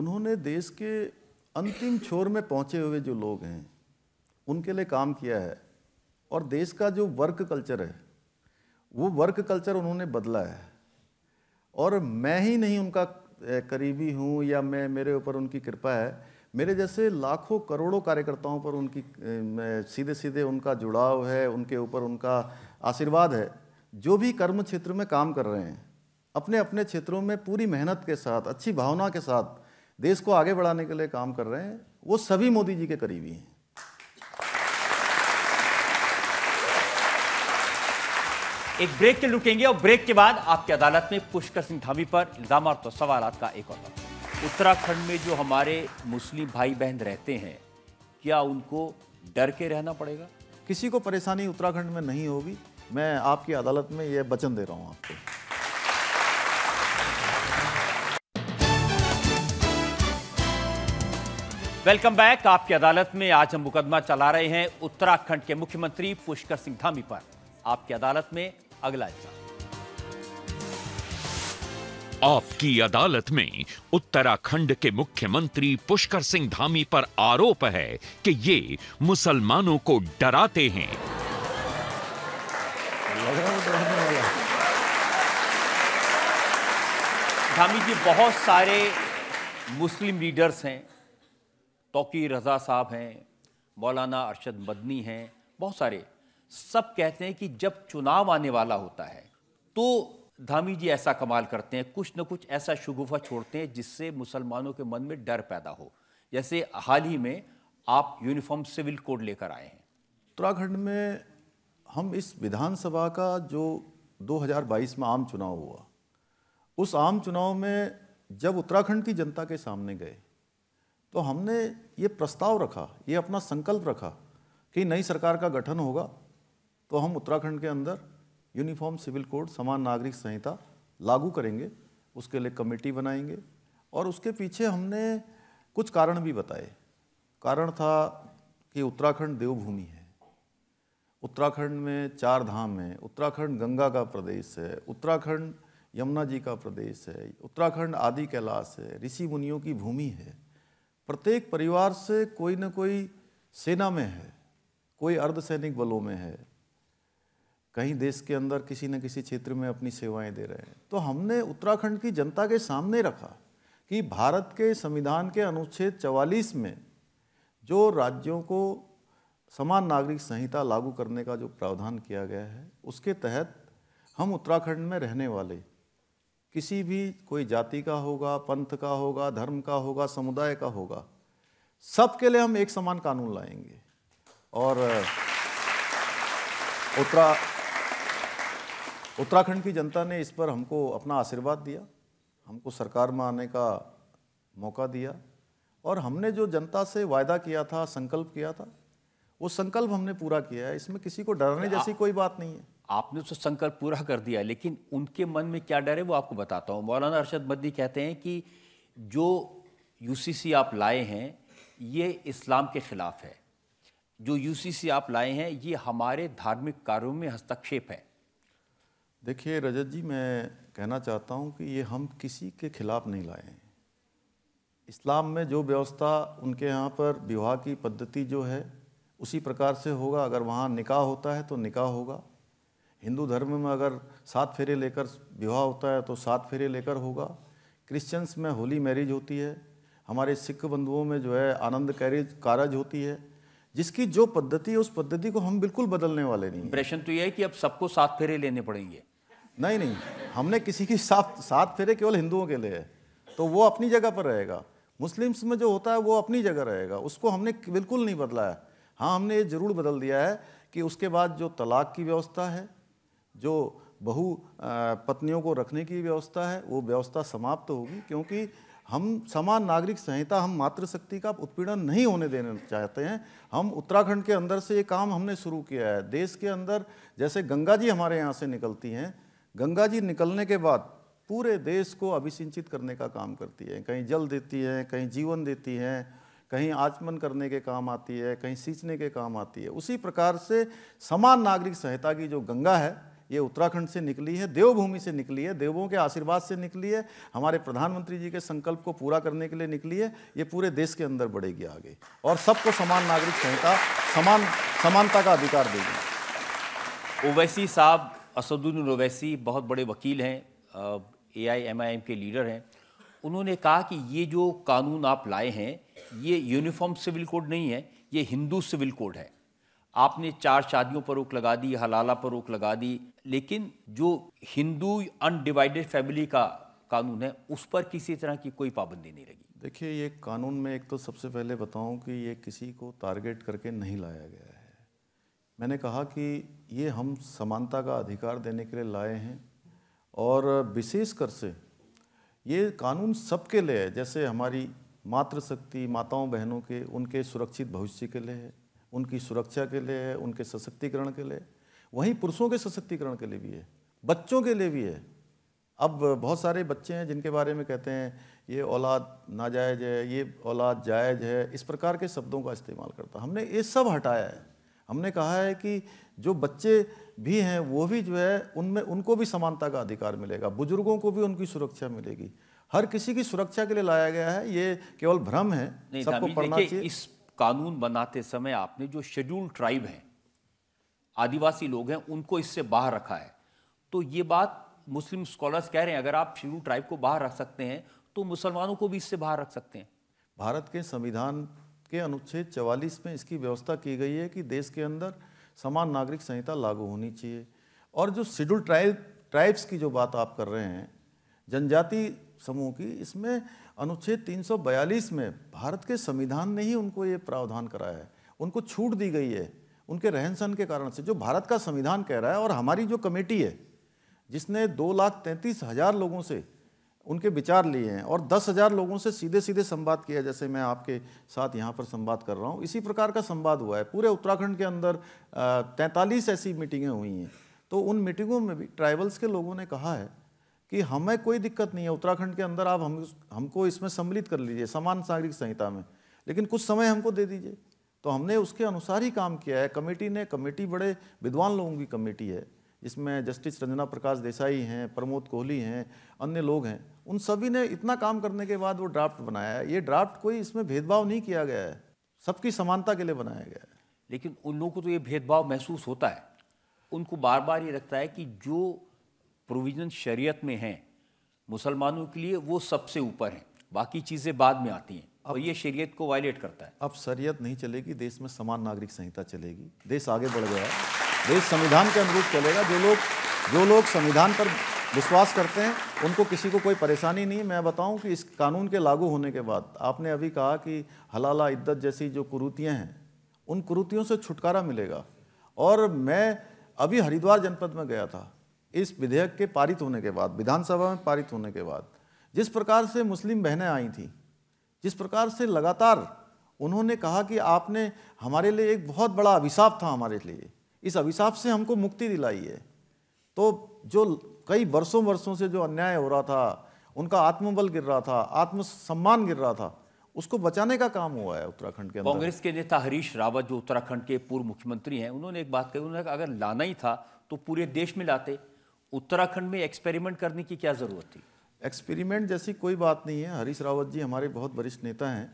उन्होंने देश के अंतिम छोर में पहुंचे हुए जो लोग हैं उनके लिए काम किया है और देश का जो वर्क कल्चर है वो वर्क कल्चर उन्होंने बदला है और मैं ही नहीं उनका करीबी हूँ या मैं मेरे ऊपर उनकी कृपा है मेरे जैसे लाखों करोड़ों कार्यकर्ताओं पर उनकी सीधे सीधे उनका जुड़ाव है उनके ऊपर उनका आशीर्वाद है जो भी कर्म क्षेत्र में काम कर रहे हैं अपने अपने क्षेत्रों में पूरी मेहनत के साथ अच्छी भावना के साथ देश को आगे बढ़ाने के लिए काम कर रहे हैं वो सभी मोदी जी के करीबी हैं एक ब्रेक के रुकेंगे और ब्रेक के बाद आपकी अदालत में पुष्कर सिंह धामी पर इल्जाम और तो सवाल का एक और उत्तराखंड में जो हमारे मुस्लिम भाई बहन रहते हैं क्या उनको डर के रहना पड़ेगा किसी को परेशानी उत्तराखंड में नहीं होगी मैं आपकी अदालत में यह वचन दे रहा हूँ आपको वेलकम बैक आपकी अदालत में आज हम मुकदमा चला रहे हैं उत्तराखंड के मुख्यमंत्री पुष्कर सिंह धामी पर आपकी अदालत में अगला हिस्सा आपकी अदालत में उत्तराखंड के मुख्यमंत्री पुष्कर सिंह धामी पर आरोप है कि ये मुसलमानों को डराते हैं धामी जी बहुत सारे मुस्लिम लीडर्स हैं तोकी रज़ा साहब हैं मौलाना अरशद मदनी हैं बहुत सारे सब कहते हैं कि जब चुनाव आने वाला होता है तो धामी जी ऐसा कमाल करते हैं कुछ न कुछ ऐसा शगुफा छोड़ते हैं जिससे मुसलमानों के मन में डर पैदा हो जैसे हाल ही में आप यूनिफॉर्म सिविल कोड लेकर आए हैं उत्तराखंड में हम इस विधानसभा का जो 2022 में आम चुनाव हुआ उस आम चुनाव में जब उत्तराखंड की जनता के सामने गए तो हमने ये प्रस्ताव रखा ये अपना संकल्प रखा कि नई सरकार का गठन होगा तो हम उत्तराखंड के अंदर यूनिफॉर्म सिविल कोड समान नागरिक संहिता लागू करेंगे उसके लिए कमेटी बनाएंगे और उसके पीछे हमने कुछ कारण भी बताए कारण था कि उत्तराखंड देवभूमि है उत्तराखंड में चार धाम है उत्तराखंड गंगा का प्रदेश है उत्तराखंड यमुना जी का प्रदेश है उत्तराखंड आदि कैलाश है ऋषि मुनियों की भूमि है प्रत्येक परिवार से कोई ना कोई सेना में है कोई अर्धसैनिक बलों में है कहीं देश के अंदर किसी न किसी क्षेत्र में अपनी सेवाएं दे रहे हैं तो हमने उत्तराखंड की जनता के सामने रखा कि भारत के संविधान के अनुच्छेद 44 में जो राज्यों को समान नागरिक संहिता लागू करने का जो प्रावधान किया गया है उसके तहत हम उत्तराखंड में रहने वाले किसी भी कोई जाति का होगा पंथ का होगा धर्म का होगा समुदाय का होगा सबके लिए हम एक समान कानून लाएंगे और उत्तरा उत्तराखंड की जनता ने इस पर हमको अपना आशीर्वाद दिया हमको सरकार में आने का मौका दिया और हमने जो जनता से वायदा किया था संकल्प किया था वो संकल्प हमने पूरा किया है इसमें किसी को डराने जैसी कोई बात नहीं है आपने तो संकल्प पूरा कर दिया लेकिन उनके मन में क्या डर है वो आपको बताता हूँ मौलाना अरशद मद्दी कहते हैं कि जो यूसीसी आप लाए हैं ये इस्लाम के ख़िलाफ़ है जो यूसीसी आप लाए हैं ये हमारे धार्मिक कार्यों में हस्तक्षेप है देखिए रजत जी मैं कहना चाहता हूँ कि ये हम किसी के खिलाफ नहीं लाए हैं इस्लाम में जो व्यवस्था उनके यहाँ पर विवाह की पद्धति जो है उसी प्रकार से होगा अगर वहाँ निकाह होता है तो निकाह होगा हिंदू धर्म में अगर सात फेरे लेकर विवाह होता है तो सात फेरे लेकर होगा क्रिश्चियंस में होली मैरिज होती है हमारे सिख बंधुओं में जो है आनंद कैरिज कारज होती है जिसकी जो पद्धति है उस पद्धति को हम बिल्कुल बदलने वाले नहीं प्रश्न तो ये है कि अब सबको सात फेरे लेने पड़ेंगे नहीं नहीं हमने किसी की सात सात फेरे केवल हिंदुओं के लिए है तो वो अपनी जगह पर रहेगा मुस्लिम्स में जो होता है वो अपनी जगह रहेगा उसको हमने बिल्कुल नहीं बदला है हाँ हमने ये ज़रूर बदल दिया है कि उसके बाद जो तलाक की व्यवस्था है जो बहु पत्नियों को रखने की व्यवस्था है वो व्यवस्था समाप्त तो होगी क्योंकि हम समान नागरिक संहिता हम मातृशक्ति का उत्पीड़न नहीं होने देना चाहते हैं हम उत्तराखंड के अंदर से ये काम हमने शुरू किया है देश के अंदर जैसे गंगा जी हमारे यहाँ से निकलती हैं गंगा जी निकलने के बाद पूरे देश को अभिसिंचित करने का काम करती है कहीं जल देती है कहीं जीवन देती है कहीं आचमन करने के काम आती है कहीं सींचने के काम आती है उसी प्रकार से समान नागरिक संहिता की जो गंगा है ये उत्तराखंड से निकली है देवभूमि से निकली है देवों के आशीर्वाद से निकली है हमारे प्रधानमंत्री जी के संकल्प को पूरा करने के लिए निकली है ये पूरे देश के अंदर बढ़ेगी आगे और सबको समान नागरिक संहिता समान समानता का अधिकार देगी ओवैसी साहब असदुद्दीन ओवैसी बहुत बड़े वकील हैं A I M I M के लीडर हैं उन्होंने कहा कि ये जो कानून आप लाए हैं ये यूनिफॉर्म सिविल कोड नहीं है ये हिंदू सिविल कोड है आपने चार शादियों पर रोक लगा दी हलाला पर रोक लगा दी लेकिन जो हिंदू अनडिवाइडेड फैमिली का कानून है उस पर किसी तरह की कोई पाबंदी नहीं लगी देखिए ये कानून में एक तो सबसे पहले बताऊं कि ये किसी को टारगेट करके नहीं लाया गया है मैंने कहा कि ये हम समानता का अधिकार देने के लिए लाए हैं और विशेषकर से ये कानून सबके लिए है जैसे हमारी मातृशक्ति माताओं बहनों के उनके सुरक्षित भविष्य के लिए है उनकी सुरक्षा के लिए है उनके सशक्तिकरण के लिए वहीं पुरुषों के सशक्तिकरण के लिए भी है बच्चों के लिए भी है अब बहुत सारे बच्चे हैं जिनके बारे में कहते हैं ये औलाद नाजायज़ है ये औलाद जायज़ है इस प्रकार के शब्दों का इस्तेमाल करता हमने ये सब हटाया है हमने कहा है कि जो बच्चे भी हैं वो भी जो है उनमें उनको भी समानता का अधिकार मिलेगा बुजुर्गों को भी उनकी सुरक्षा मिलेगी हर किसी की सुरक्षा के लिए लाया गया है ये केवल भ्रम है सबको पढ़ना चाहिए इस कानून बनाते समय आपने जो शेड्यूल ट्राइब हैं आदिवासी लोग हैं उनको इससे बाहर रखा है तो ये बात मुस्लिम स्कॉलर्स कह रहे हैं अगर आप शेड्यूल ट्राइब को बाहर रख सकते हैं तो मुसलमानों को भी इससे बाहर रख सकते हैं भारत के संविधान के अनुच्छेद चवालीस में इसकी व्यवस्था की गई है कि देश के अंदर समान नागरिक संहिता लागू होनी चाहिए और जो शेड्यूल ट्राइब ट्राइब्स की जो बात आप कर रहे हैं जनजाति समूह की इसमें अनुच्छेद 342 में भारत के संविधान ने ही उनको ये प्रावधान कराया है उनको छूट दी गई है उनके रहन सहन के कारण से जो भारत का संविधान कह रहा है और हमारी जो कमेटी है जिसने दो लाख तैंतीस हज़ार लोगों से उनके विचार लिए हैं और दस हज़ार लोगों से सीधे सीधे संवाद किया जैसे मैं आपके साथ यहाँ पर संवाद कर रहा हूँ इसी प्रकार का संवाद हुआ है पूरे उत्तराखंड के अंदर तैंतालीस ऐसी मीटिंगें हुई हैं तो उन मीटिंगों में भी ट्राइबल्स के लोगों ने कहा है कि हमें कोई दिक्कत नहीं है उत्तराखंड के अंदर आप हम हमको इसमें सम्मिलित कर लीजिए समान नागरिक संहिता में लेकिन कुछ समय हमको दे दीजिए तो हमने उसके अनुसार ही काम किया है कमेटी ने कमेटी बड़े विद्वान लोगों की कमेटी है जिसमें जस्टिस रंजना प्रकाश देसाई हैं प्रमोद कोहली हैं अन्य लोग हैं उन सभी ने इतना काम करने के बाद वो ड्राफ्ट बनाया है ये ड्राफ्ट कोई इसमें भेदभाव नहीं किया गया है सबकी समानता के लिए बनाया गया है लेकिन उन लोगों को तो ये भेदभाव महसूस होता है उनको बार बार ये लगता है कि जो प्रोविज़न शरीयत में हैं मुसलमानों के लिए वो सबसे ऊपर हैं बाकी चीज़ें बाद में आती हैं तो अब ये शरीयत को वायलेट करता है अब शरीयत नहीं चलेगी देश में समान नागरिक संहिता चलेगी देश आगे बढ़ गया है देश संविधान के अनुरूप चलेगा जो लोग जो लोग संविधान पर विश्वास करते हैं उनको किसी को कोई परेशानी नहीं मैं बताऊं कि इस कानून के लागू होने के बाद आपने अभी कहा कि हलाला इद्दत जैसी जो कुरूतियाँ हैं उन कुरूतियों से छुटकारा मिलेगा और मैं अभी हरिद्वार जनपद में गया था इस विधेयक के पारित होने के बाद विधानसभा में पारित होने के बाद जिस प्रकार से मुस्लिम बहनें आई थी जिस प्रकार से लगातार उन्होंने कहा कि आपने हमारे लिए एक बहुत बड़ा अभिशाप था हमारे लिए इस अभिशाप से हमको मुक्ति दिलाई है तो जो कई वर्षों वर्षों से जो अन्याय हो रहा था उनका आत्मबल गिर रहा था आत्मसम्मान गिर रहा था उसको बचाने का काम हुआ है उत्तराखंड के अंदर कांग्रेस के नेता हरीश रावत जो उत्तराखंड के पूर्व मुख्यमंत्री हैं उन्होंने एक बात कही उन्होंने कहा अगर लाना ही था तो पूरे देश में लाते उत्तराखंड में एक्सपेरिमेंट करने की क्या ज़रूरत थी एक्सपेरिमेंट जैसी कोई बात नहीं है हरीश रावत जी हमारे बहुत वरिष्ठ नेता हैं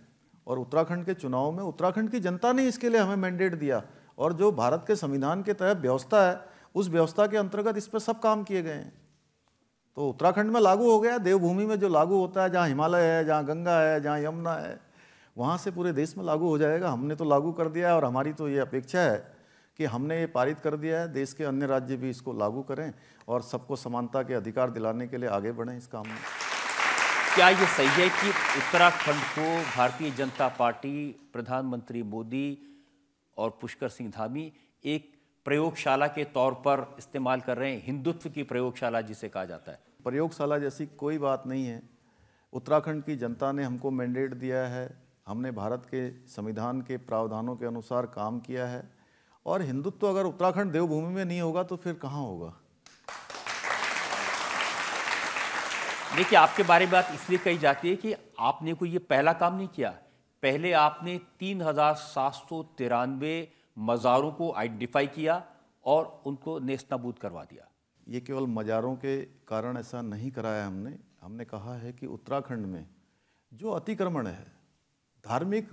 और उत्तराखंड के चुनाव में उत्तराखंड की जनता ने इसके लिए हमें मैंडेट दिया और जो भारत के संविधान के तहत व्यवस्था है उस व्यवस्था के अंतर्गत इस पर सब काम किए गए हैं तो उत्तराखंड में लागू हो गया देवभूमि में जो लागू होता है जहाँ हिमालय है जहाँ गंगा है जहाँ यमुना है वहाँ से पूरे देश में लागू हो जाएगा हमने तो लागू कर दिया है और हमारी तो ये अपेक्षा है कि हमने ये पारित कर दिया है देश के अन्य राज्य भी इसको लागू करें और सबको समानता के अधिकार दिलाने के लिए आगे बढ़ें इस काम में क्या ये सही है कि उत्तराखंड को भारतीय जनता पार्टी प्रधानमंत्री मोदी और पुष्कर सिंह धामी एक प्रयोगशाला के तौर पर इस्तेमाल कर रहे हैं हिंदुत्व की प्रयोगशाला जिसे कहा जाता है प्रयोगशाला जैसी कोई बात नहीं है उत्तराखंड की जनता ने हमको मैंडेट दिया है हमने भारत के संविधान के प्रावधानों के अनुसार काम किया है और हिंदुत्व अगर उत्तराखंड देवभूमि में नहीं होगा तो फिर कहाँ होगा देखिए आपके बारे में बात इसलिए कही जाती है कि आपने कोई ये पहला काम नहीं किया पहले आपने तीन हज़ार सात सौ तिरानवे मज़ारों को आइडेंटिफाई किया और उनको नेस्तनाबूद करवा दिया ये केवल मज़ारों के कारण ऐसा नहीं कराया हमने हमने कहा है कि उत्तराखंड में जो अतिक्रमण है धार्मिक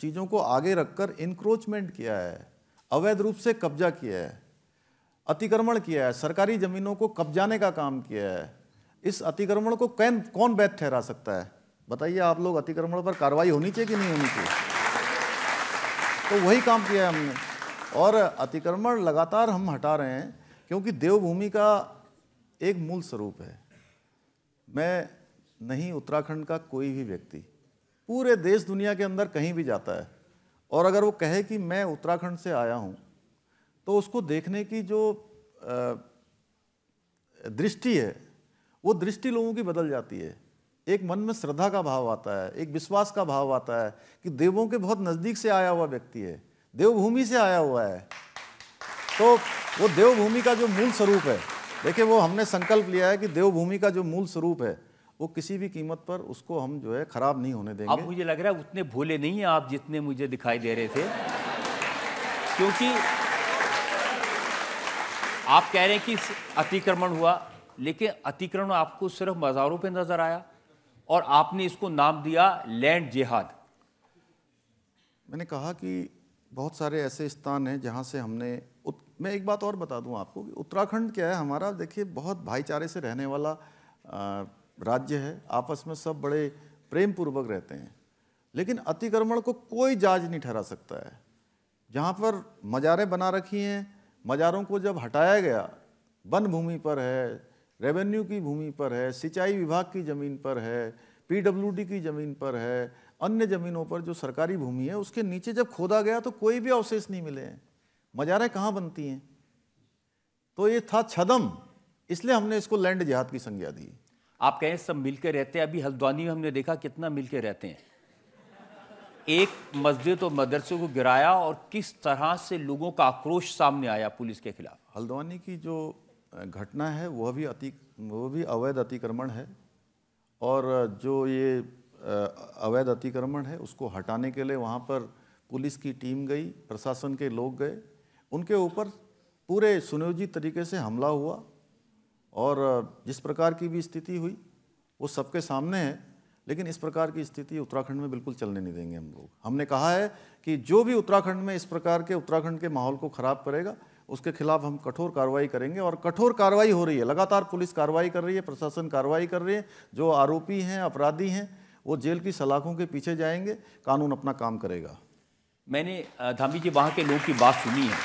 चीज़ों को आगे रखकर इंक्रोचमेंट किया है अवैध रूप से कब्जा किया है अतिक्रमण किया है सरकारी ज़मीनों को कब्जाने का काम किया है इस अतिक्रमण को कैन कौन वैध ठहरा सकता है बताइए आप लोग अतिक्रमण पर कार्रवाई होनी चाहिए कि नहीं होनी चाहिए तो वही काम किया है हमने और अतिक्रमण लगातार हम हटा रहे हैं क्योंकि देवभूमि का एक मूल स्वरूप है मैं नहीं उत्तराखंड का कोई भी व्यक्ति पूरे देश दुनिया के अंदर कहीं भी जाता है और अगर वो कहे कि मैं उत्तराखंड से आया हूँ तो उसको देखने की जो दृष्टि है वो दृष्टि लोगों की बदल जाती है एक मन में श्रद्धा का भाव आता है एक विश्वास का भाव आता है कि देवों के बहुत नज़दीक से आया हुआ व्यक्ति है देवभूमि से आया हुआ है तो वो देवभूमि का जो मूल स्वरूप है देखिए वो हमने संकल्प लिया है कि देवभूमि का जो मूल स्वरूप है वो किसी भी कीमत पर उसको हम जो है खराब नहीं होने देंगे अब मुझे लग रहा है उतने भोले नहीं हैं आप जितने मुझे दिखाई दे रहे थे क्योंकि आप कह रहे हैं कि अतिक्रमण हुआ लेकिन अतिक्रमण आपको सिर्फ मज़ारों पे नज़र आया और आपने इसको नाम दिया लैंड जिहाद मैंने कहा कि बहुत सारे ऐसे स्थान हैं जहाँ से हमने उत... मैं एक बात और बता दूँ आपको कि उत्तराखंड क्या है हमारा देखिए बहुत भाईचारे से रहने वाला आ, राज्य है आपस में सब बड़े प्रेम पूर्वक रहते हैं लेकिन अतिक्रमण को कोई जाज नहीं ठहरा सकता है जहाँ पर मज़ारें बना रखी हैं मज़ारों को जब हटाया गया वन भूमि पर है रेवेन्यू की भूमि पर है सिंचाई विभाग की ज़मीन पर है पीडब्ल्यूडी की ज़मीन पर है अन्य ज़मीनों पर जो सरकारी भूमि है उसके नीचे जब खोदा गया तो कोई भी अवशेष नहीं मिले हैं मज़ारें कहाँ बनती हैं तो ये था छदम इसलिए हमने इसको लैंड जिहाद की संज्ञा दी आप कहें सब मिलके रहते हैं अभी हल्द्वानी में हमने देखा कितना मिलके रहते हैं एक मस्जिद और मदरसे को गिराया और किस तरह से लोगों का आक्रोश सामने आया पुलिस के खिलाफ हल्द्वानी की जो घटना है वह भी अति वह भी अवैध अतिक्रमण है और जो ये अवैध अतिक्रमण है उसको हटाने के लिए वहाँ पर पुलिस की टीम गई प्रशासन के लोग गए उनके ऊपर पूरे सुनियोजित तरीके से हमला हुआ और जिस प्रकार की भी स्थिति हुई वो सबके सामने है लेकिन इस प्रकार की स्थिति उत्तराखंड में बिल्कुल चलने नहीं देंगे हम लोग हमने कहा है कि जो भी उत्तराखंड में इस प्रकार के उत्तराखंड के माहौल को ख़राब करेगा उसके खिलाफ हम कठोर कार्रवाई करेंगे और कठोर कार्रवाई हो रही है लगातार पुलिस कार्रवाई कर रही है प्रशासन कार्रवाई कर रही है जो आरोपी हैं अपराधी हैं वो जेल की सलाखों के पीछे जाएंगे कानून अपना काम करेगा मैंने धामी जी वहाँ के लोगों की बात सुनी है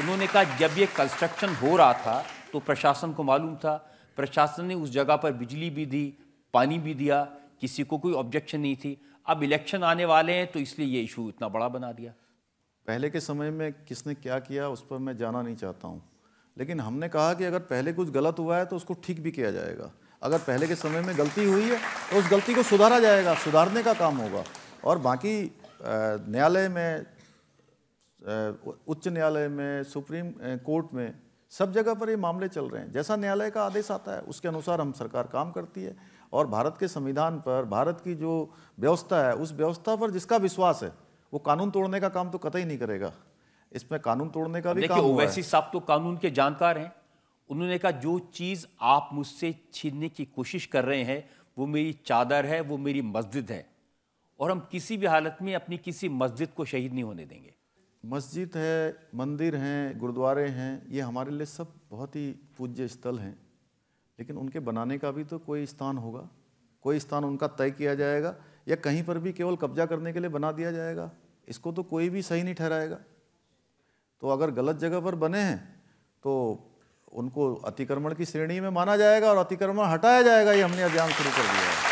उन्होंने कहा जब ये कंस्ट्रक्शन हो रहा था तो प्रशासन को मालूम था प्रशासन ने उस जगह पर बिजली भी दी पानी भी दिया किसी को कोई ऑब्जेक्शन नहीं थी अब इलेक्शन आने वाले हैं तो इसलिए ये इशू इतना बड़ा बना दिया पहले के समय में किसने क्या किया उस पर मैं जाना नहीं चाहता हूँ लेकिन हमने कहा कि अगर पहले कुछ गलत हुआ है तो उसको ठीक भी किया जाएगा अगर पहले के समय में गलती हुई है तो उस गलती को सुधारा जाएगा सुधारने का काम होगा और बाकी न्यायालय में उच्च न्यायालय में सुप्रीम कोर्ट में सब जगह पर ये मामले चल रहे हैं जैसा न्यायालय का आदेश आता है उसके अनुसार हम सरकार काम करती है और भारत के संविधान पर भारत की जो व्यवस्था है उस व्यवस्था पर जिसका विश्वास है वो कानून तोड़ने का काम तो कतई नहीं करेगा इसमें कानून तोड़ने का भी काम ओवैसी साहब तो कानून के जानकार हैं उन्होंने कहा जो चीज़ आप मुझसे छीनने की कोशिश कर रहे हैं वो मेरी चादर है वो मेरी मस्जिद है और हम किसी भी हालत में अपनी किसी मस्जिद को शहीद नहीं होने देंगे मस्जिद है मंदिर हैं गुरुद्वारे हैं ये हमारे लिए सब बहुत ही पूज्य स्थल हैं लेकिन उनके बनाने का भी तो कोई स्थान होगा कोई स्थान उनका तय किया जाएगा या कहीं पर भी केवल कब्जा करने के लिए बना दिया जाएगा इसको तो कोई भी सही नहीं ठहराएगा तो अगर गलत जगह पर बने हैं तो उनको अतिक्रमण की श्रेणी में माना जाएगा और अतिक्रमण हटाया जाएगा ये हमने अभियान शुरू कर दिया है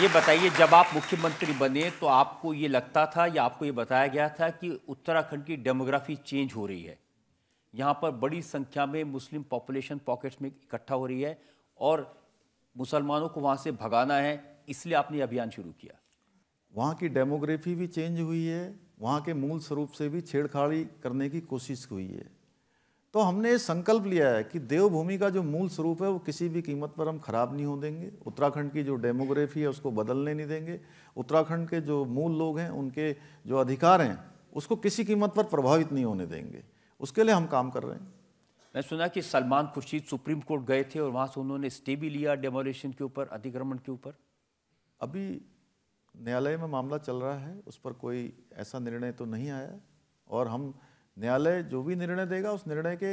ये बताइए जब आप मुख्यमंत्री बने तो आपको ये लगता था या आपको ये बताया गया था कि उत्तराखंड की डेमोग्राफी चेंज हो रही है यहाँ पर बड़ी संख्या में मुस्लिम पॉपुलेशन पॉकेट्स में इकट्ठा हो रही है और मुसलमानों को वहाँ से भगाना है इसलिए आपने अभियान शुरू किया वहाँ की डेमोग्राफी भी चेंज हुई है वहाँ के मूल स्वरूप से भी छेड़खाड़ी करने की कोशिश हुई है तो हमने संकल्प लिया है कि देवभूमि का जो मूल स्वरूप है वो किसी भी कीमत पर हम खराब नहीं हो देंगे उत्तराखंड की जो डेमोग्राफी है उसको बदलने नहीं देंगे उत्तराखंड के जो मूल लोग हैं उनके जो अधिकार हैं उसको किसी कीमत पर प्रभावित नहीं होने देंगे उसके लिए हम काम कर रहे हैं मैं सुना कि सलमान खुर्शीद सुप्रीम कोर्ट गए थे और वहाँ से उन्होंने स्टे भी लिया डेमोलेशन के ऊपर अतिक्रमण के ऊपर अभी न्यायालय में मामला चल रहा है उस पर कोई ऐसा निर्णय तो नहीं आया और हम न्यायालय जो भी निर्णय देगा उस निर्णय के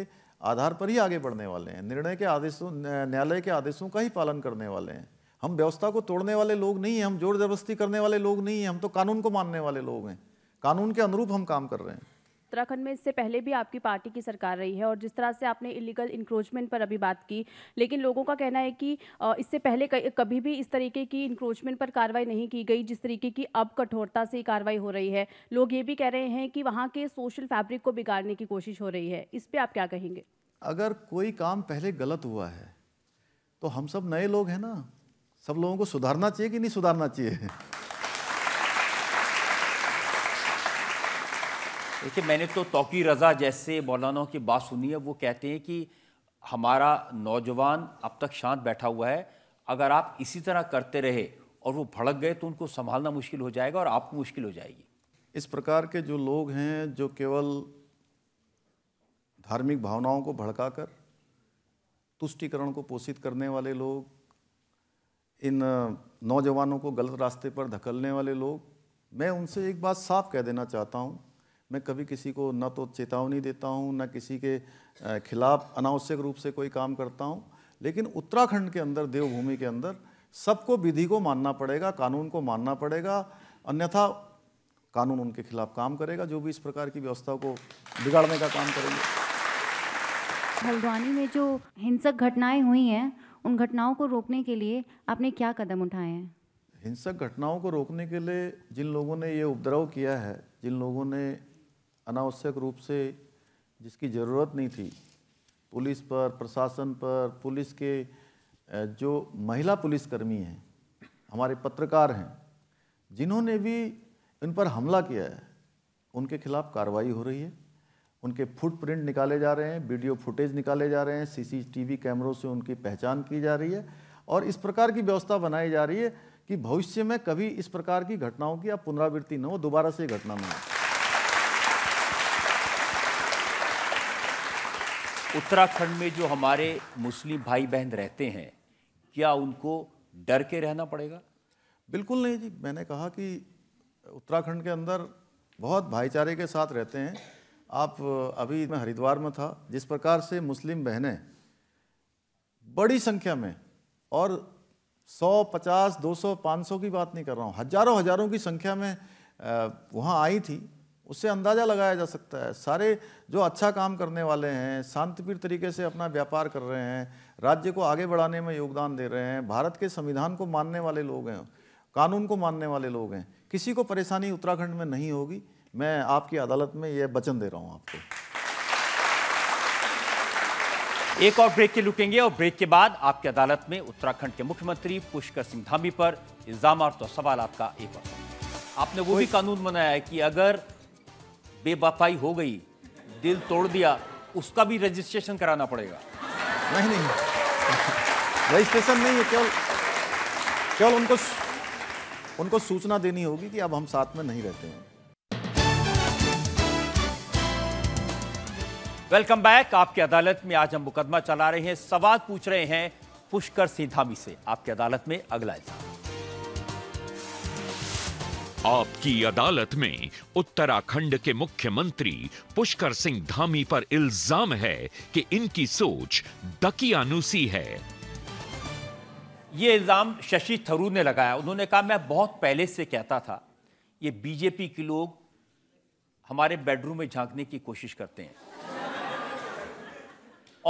आधार पर ही आगे बढ़ने वाले हैं निर्णय के आदेशों न्यायालय के आदेशों का ही पालन करने वाले हैं हम व्यवस्था को तोड़ने वाले लोग नहीं हैं हम जोर जबरदस्ती करने वाले लोग नहीं हैं हम तो कानून को मानने वाले लोग हैं कानून के अनुरूप हम काम कर रहे हैं उत्तराखंड में इससे पहले भी आपकी पार्टी की सरकार रही है और जिस तरह से आपने इलीगल इंक्रोचमेंट पर अभी बात की लेकिन लोगों का कहना है कि इससे पहले कभी भी इस तरीके की इंक्रोचमेंट पर कार्रवाई नहीं की गई जिस तरीके की अब कठोरता से कार्रवाई हो रही है लोग ये भी कह रहे हैं कि वहाँ के सोशल फैब्रिक को बिगाड़ने की कोशिश हो रही है इस पर आप क्या कहेंगे अगर कोई काम पहले गलत हुआ है तो हम सब नए लोग हैं ना सब लोगों को सुधारना चाहिए कि नहीं सुधारना चाहिए देखिए मैंने तो तोकी रज़ा जैसे मौलाना की बात सुनी है वो कहते हैं कि हमारा नौजवान अब तक शांत बैठा हुआ है अगर आप इसी तरह करते रहे और वो भड़क गए तो उनको संभालना मुश्किल हो जाएगा और आपको मुश्किल हो जाएगी इस प्रकार के जो लोग हैं जो केवल धार्मिक भावनाओं को भड़काकर तुष्टिकरण को पोषित करने वाले लोग इन नौजवानों को गलत रास्ते पर धकलने वाले लोग मैं उनसे एक बात साफ कह देना चाहता हूँ मैं कभी किसी को ना तो चेतावनी देता हूँ ना किसी के खिलाफ अनावश्यक रूप से कोई काम करता हूँ लेकिन उत्तराखंड के अंदर देवभूमि के अंदर सबको विधि को मानना पड़ेगा कानून को मानना पड़ेगा अन्यथा कानून उनके खिलाफ काम करेगा जो भी इस प्रकार की व्यवस्था को बिगाड़ने का काम करेंगे हल्द्वानी में जो हिंसक घटनाएं हुई हैं उन घटनाओं को रोकने के लिए आपने क्या कदम उठाए हैं हिंसक घटनाओं को रोकने के लिए जिन लोगों ने ये उपद्रव किया है जिन लोगों ने अनावश्यक रूप से जिसकी ज़रूरत नहीं थी पुलिस पर प्रशासन पर पुलिस के जो महिला पुलिसकर्मी हैं हमारे पत्रकार हैं जिन्होंने भी इन पर हमला किया है उनके खिलाफ कार्रवाई हो रही है उनके फुटप्रिंट निकाले जा रहे हैं वीडियो फुटेज निकाले जा रहे हैं सीसीटीवी कैमरों से उनकी पहचान की जा रही है और इस प्रकार की व्यवस्था बनाई जा रही है कि भविष्य में कभी इस प्रकार की घटनाओं की आप पुनरावृत्ति न हो दोबारा से घटना न हो उत्तराखंड में जो हमारे मुस्लिम भाई बहन रहते हैं क्या उनको डर के रहना पड़ेगा बिल्कुल नहीं जी मैंने कहा कि उत्तराखंड के अंदर बहुत भाईचारे के साथ रहते हैं आप अभी मैं हरिद्वार में था जिस प्रकार से मुस्लिम बहनें बड़ी संख्या में और 100, 50, 200, 500 की बात नहीं कर रहा हूँ हजारों हजारों की संख्या में वहाँ आई थी उससे अंदाज़ा लगाया जा सकता है सारे जो अच्छा काम करने वाले हैं शांतिपूर्ण तरीके से अपना व्यापार कर रहे हैं राज्य को आगे बढ़ाने में योगदान दे रहे हैं भारत के संविधान को मानने वाले लोग हैं कानून को मानने वाले लोग हैं किसी को परेशानी उत्तराखंड में नहीं होगी मैं आपकी अदालत में यह वचन दे रहा हूँ आपको एक और ब्रेक के लुटेंगे और ब्रेक के बाद आपकी अदालत में उत्तराखंड के मुख्यमंत्री पुष्कर सिंह धामी पर इल्जाम और तो सवाल आपका एक और आपने वो भी कानून बनाया है कि अगर बेवफाई हो गई दिल तोड़ दिया उसका भी रजिस्ट्रेशन कराना पड़ेगा नहीं नहीं रजिस्ट्रेशन नहीं है केवल केवल उनको उनको सूचना देनी होगी कि अब हम साथ में नहीं रहते हैं वेलकम बैक आपकी अदालत में आज हम मुकदमा चला रहे हैं सवाल पूछ रहे हैं पुष्कर धामी से आपकी अदालत में अगला इंसान आपकी अदालत में उत्तराखंड के मुख्यमंत्री पुष्कर सिंह धामी पर इल्जाम है कि इनकी सोच दकियानुसी है ये इल्ज़ाम शशि थरूर ने लगाया उन्होंने कहा मैं बहुत पहले से कहता था ये बीजेपी के लोग हमारे बेडरूम में झांकने की कोशिश करते हैं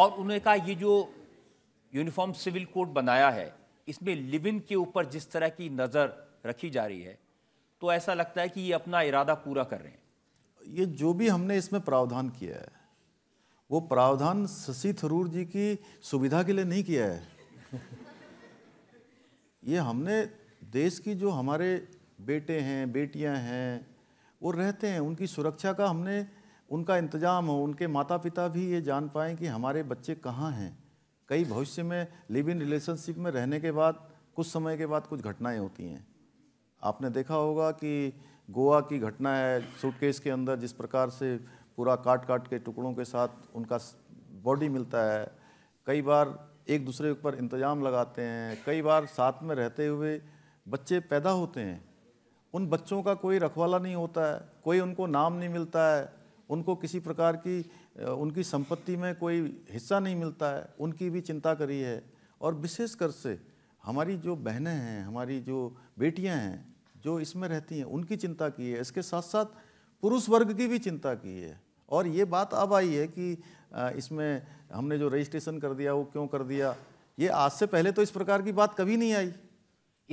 और उन्होंने कहा ये जो यूनिफॉर्म सिविल कोड बनाया है इसमें लिव इन के ऊपर जिस तरह की नज़र रखी जा रही है तो ऐसा लगता है कि ये अपना इरादा पूरा कर रहे हैं ये जो भी हमने इसमें प्रावधान किया है वो प्रावधान शशि थरूर जी की सुविधा के लिए नहीं किया है ये हमने देश की जो हमारे बेटे हैं बेटियां हैं वो रहते हैं उनकी सुरक्षा का हमने उनका इंतजाम हो उनके माता पिता भी ये जान पाएँ कि हमारे बच्चे कहाँ हैं कई भविष्य में लिव इन रिलेशनशिप में रहने के बाद कुछ समय के बाद कुछ घटनाएं होती हैं आपने देखा होगा कि गोवा की घटना है सूटकेस के अंदर जिस प्रकार से पूरा काट काट के टुकड़ों के साथ उनका बॉडी मिलता है कई बार एक दूसरे पर इंतजाम लगाते हैं कई बार साथ में रहते हुए बच्चे पैदा होते हैं उन बच्चों का कोई रखवाला नहीं होता है कोई उनको नाम नहीं मिलता है उनको किसी प्रकार की उनकी संपत्ति में कोई हिस्सा नहीं मिलता है उनकी भी चिंता करी है और विशेषकर से हमारी जो बहनें हैं हमारी जो बेटियां हैं जो इसमें रहती हैं उनकी चिंता की है इसके साथ साथ पुरुष वर्ग की भी चिंता की है और ये बात अब आई है कि इसमें हमने जो रजिस्ट्रेशन कर दिया वो क्यों कर दिया ये आज से पहले तो इस प्रकार की बात कभी नहीं आई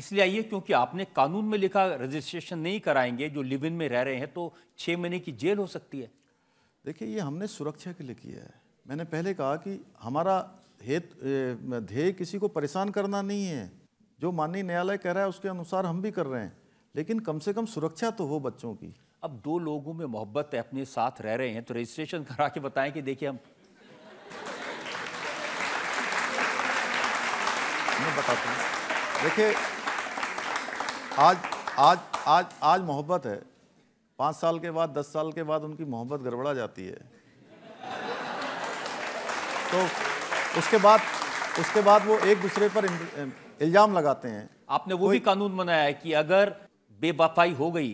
इसलिए आइए क्योंकि आपने कानून में लिखा रजिस्ट्रेशन नहीं कराएंगे जो लिव इन में रह रहे हैं तो छः महीने की जेल हो सकती है देखिए ये हमने सुरक्षा के लिए किया है मैंने पहले कहा कि हमारा हेत ध्येय किसी को परेशान करना नहीं है जो माननीय न्यायालय कह रहा है उसके अनुसार हम भी कर रहे हैं लेकिन कम से कम सुरक्षा तो हो बच्चों की अब दो लोगों में मोहब्बत है अपने साथ रह रहे हैं तो रजिस्ट्रेशन करा के बताएं कि देखिए हम मैं बताता हूँ देखिए आज आज आज आज मोहब्बत है पाँच साल के बाद दस साल के बाद उनकी मोहब्बत गड़बड़ा जाती है तो उसके बाद उसके बाद वो एक दूसरे पर इल्ज़ाम लगाते हैं आपने वो भी कानून बनाया है कि अगर बेवफाई हो गई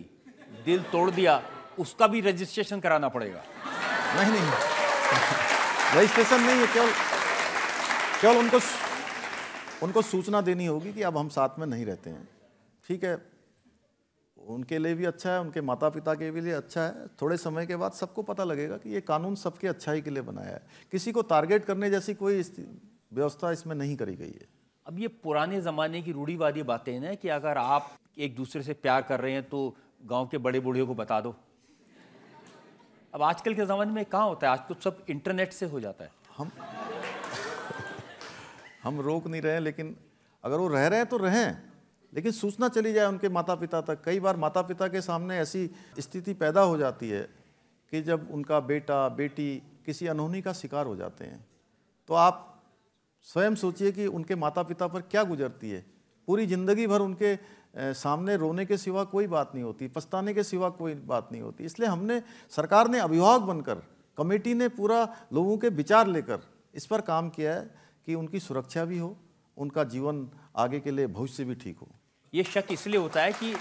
दिल तोड़ दिया उसका भी रजिस्ट्रेशन कराना पड़ेगा नहीं नहीं रजिस्ट्रेशन नहीं है केवल केवल उनको उनको सूचना देनी होगी कि अब हम साथ में नहीं रहते हैं ठीक है उनके लिए भी अच्छा है उनके माता पिता के भी लिए अच्छा है थोड़े समय के बाद सबको पता लगेगा कि ये कानून सबके अच्छाई के लिए बनाया है किसी को टारगेट करने जैसी कोई व्यवस्था इसमें नहीं करी गई है अब ये पुराने ज़माने की रूढ़ीवादी बातें ना कि अगर आप एक दूसरे से प्यार कर रहे हैं तो गांव के बड़े बूढ़ियों को बता दो अब आजकल के ज़माने में कहाँ होता है आज तो सब इंटरनेट से हो जाता है हम हम रोक नहीं रहे लेकिन अगर वो रह रहे हैं तो रहें लेकिन सूचना चली जाए उनके माता पिता तक कई बार माता पिता के सामने ऐसी स्थिति पैदा हो जाती है कि जब उनका बेटा बेटी किसी अनहोनी का शिकार हो जाते हैं तो आप स्वयं सोचिए कि उनके माता पिता पर क्या गुजरती है पूरी ज़िंदगी भर उनके सामने रोने के सिवा कोई बात नहीं होती पछताने के सिवा कोई बात नहीं होती इसलिए हमने सरकार ने अभिभावक बनकर कमेटी ने पूरा लोगों के विचार लेकर इस पर काम किया है कि उनकी सुरक्षा भी हो उनका जीवन आगे के लिए भविष्य भी ठीक हो ये शक इसलिए होता है कि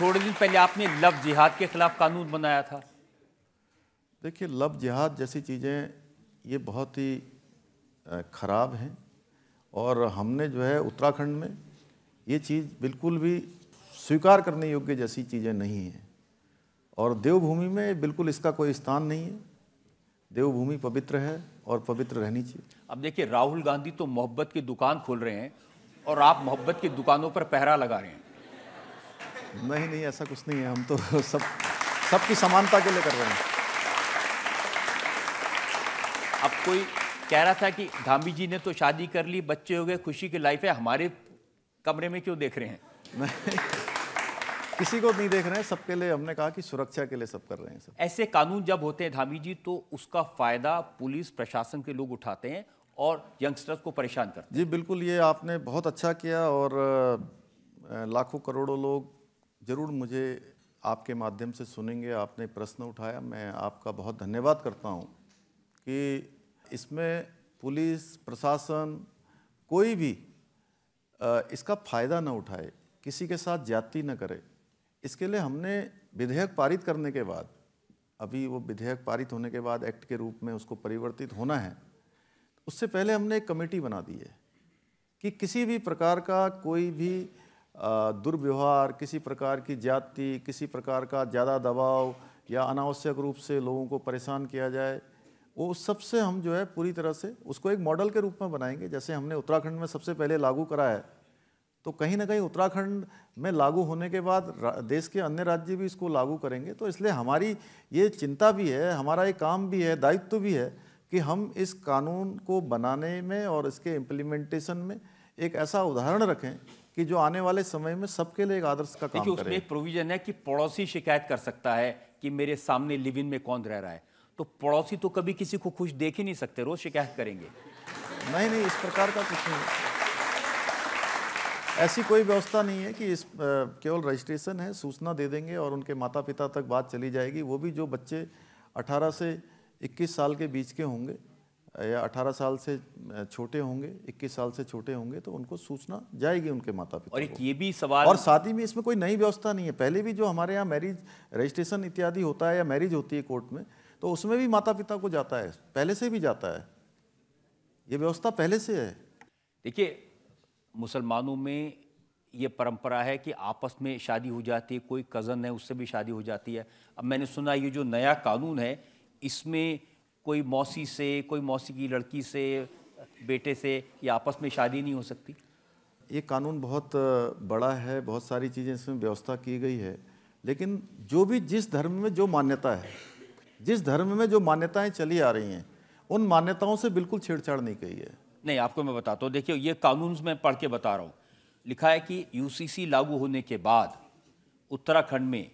थोड़े दिन पहले आपने लव जिहाद के खिलाफ कानून बनाया था देखिए लव जिहाद जैसी चीज़ें ये बहुत ही ख़राब हैं और हमने जो है उत्तराखंड में ये चीज़ बिल्कुल भी स्वीकार करने योग्य जैसी चीज़ें नहीं हैं और देवभूमि में बिल्कुल इसका कोई स्थान नहीं है देवभूमि पवित्र है और पवित्र रहनी चाहिए अब देखिए राहुल गांधी तो मोहब्बत की दुकान खोल रहे हैं और आप मोहब्बत की दुकानों पर पहरा लगा रहे हैं नहीं नहीं ऐसा कुछ नहीं है हम तो सब सबकी समानता के लिए कर रहे हैं अब कोई कह रहा था कि धामी जी ने तो शादी कर ली बच्चे हो गए खुशी की लाइफ है हमारे कमरे में क्यों देख रहे हैं किसी को नहीं देख रहे हैं सबके लिए हमने कहा कि सुरक्षा के लिए सब कर रहे हैं सब ऐसे कानून जब होते हैं धामी जी तो उसका फायदा पुलिस प्रशासन के लोग उठाते हैं और यंगस्टर्स को परेशान करते हैं जी बिल्कुल ये आपने बहुत अच्छा किया और लाखों करोड़ों लोग ज़रूर मुझे आपके माध्यम से सुनेंगे आपने प्रश्न उठाया मैं आपका बहुत धन्यवाद करता हूँ कि इसमें पुलिस प्रशासन कोई भी इसका फ़ायदा न उठाए किसी के साथ जाति न करे इसके लिए हमने विधेयक पारित करने के बाद अभी वो विधेयक पारित होने के बाद एक्ट के रूप में उसको परिवर्तित होना है उससे पहले हमने एक कमेटी बना दी है कि किसी भी प्रकार का कोई भी दुर्व्यवहार किसी प्रकार की जाति किसी प्रकार का ज़्यादा दबाव या अनावश्यक रूप से लोगों को परेशान किया जाए वो सबसे हम जो है पूरी तरह से उसको एक मॉडल के रूप में बनाएंगे जैसे हमने उत्तराखंड में सबसे पहले लागू करा है तो कहीं ना कहीं उत्तराखंड में लागू होने के बाद देश के अन्य राज्य भी इसको लागू करेंगे तो इसलिए हमारी ये चिंता भी है हमारा ये काम भी है दायित्व भी है कि हम इस कानून को बनाने में और इसके इम्प्लीमेंटेशन में एक ऐसा उदाहरण रखें कि जो आने वाले समय में सबके लिए एक आदर्श का काम उसमें एक प्रोविजन है कि पड़ोसी शिकायत कर सकता है कि मेरे सामने लिव इन में कौन रह रहा है तो पड़ोसी तो कभी किसी को खुश देख ही नहीं सकते रोज शिकायत करेंगे नहीं नहीं इस प्रकार का कुछ नहीं ऐसी कोई व्यवस्था नहीं है कि इस केवल रजिस्ट्रेशन है सूचना दे देंगे और उनके माता पिता तक बात चली जाएगी वो भी जो बच्चे 18 से 21 साल के बीच के होंगे या 18 साल से छोटे होंगे 21 साल से छोटे होंगे तो उनको सूचना जाएगी उनके माता पिता और एक ये भी सवाल और साथ ही में इसमें कोई नई व्यवस्था नहीं है पहले भी जो हमारे यहाँ मैरिज रजिस्ट्रेशन इत्यादि होता है या मैरिज होती है कोर्ट में तो उसमें भी माता पिता को जाता है पहले से भी जाता है ये व्यवस्था पहले से है देखिए मुसलमानों में ये परंपरा है कि आपस में शादी हो जाती है कोई कज़न है उससे भी शादी हो जाती है अब मैंने सुना ये जो नया कानून है इसमें कोई मौसी से कोई मौसी की लड़की से बेटे से ये आपस में शादी नहीं हो सकती ये कानून बहुत बड़ा है बहुत सारी चीज़ें इसमें व्यवस्था की गई है लेकिन जो भी जिस धर्म में जो मान्यता है जिस धर्म में जो मान्यताएं चली आ रही हैं उन मान्यताओं से बिल्कुल छेड़छाड़ नहीं की है नहीं आपको मैं बताता हूँ देखिए ये कानून में पढ़ के बता रहा हूँ लिखा है कि यूसीसी लागू होने के बाद उत्तराखंड में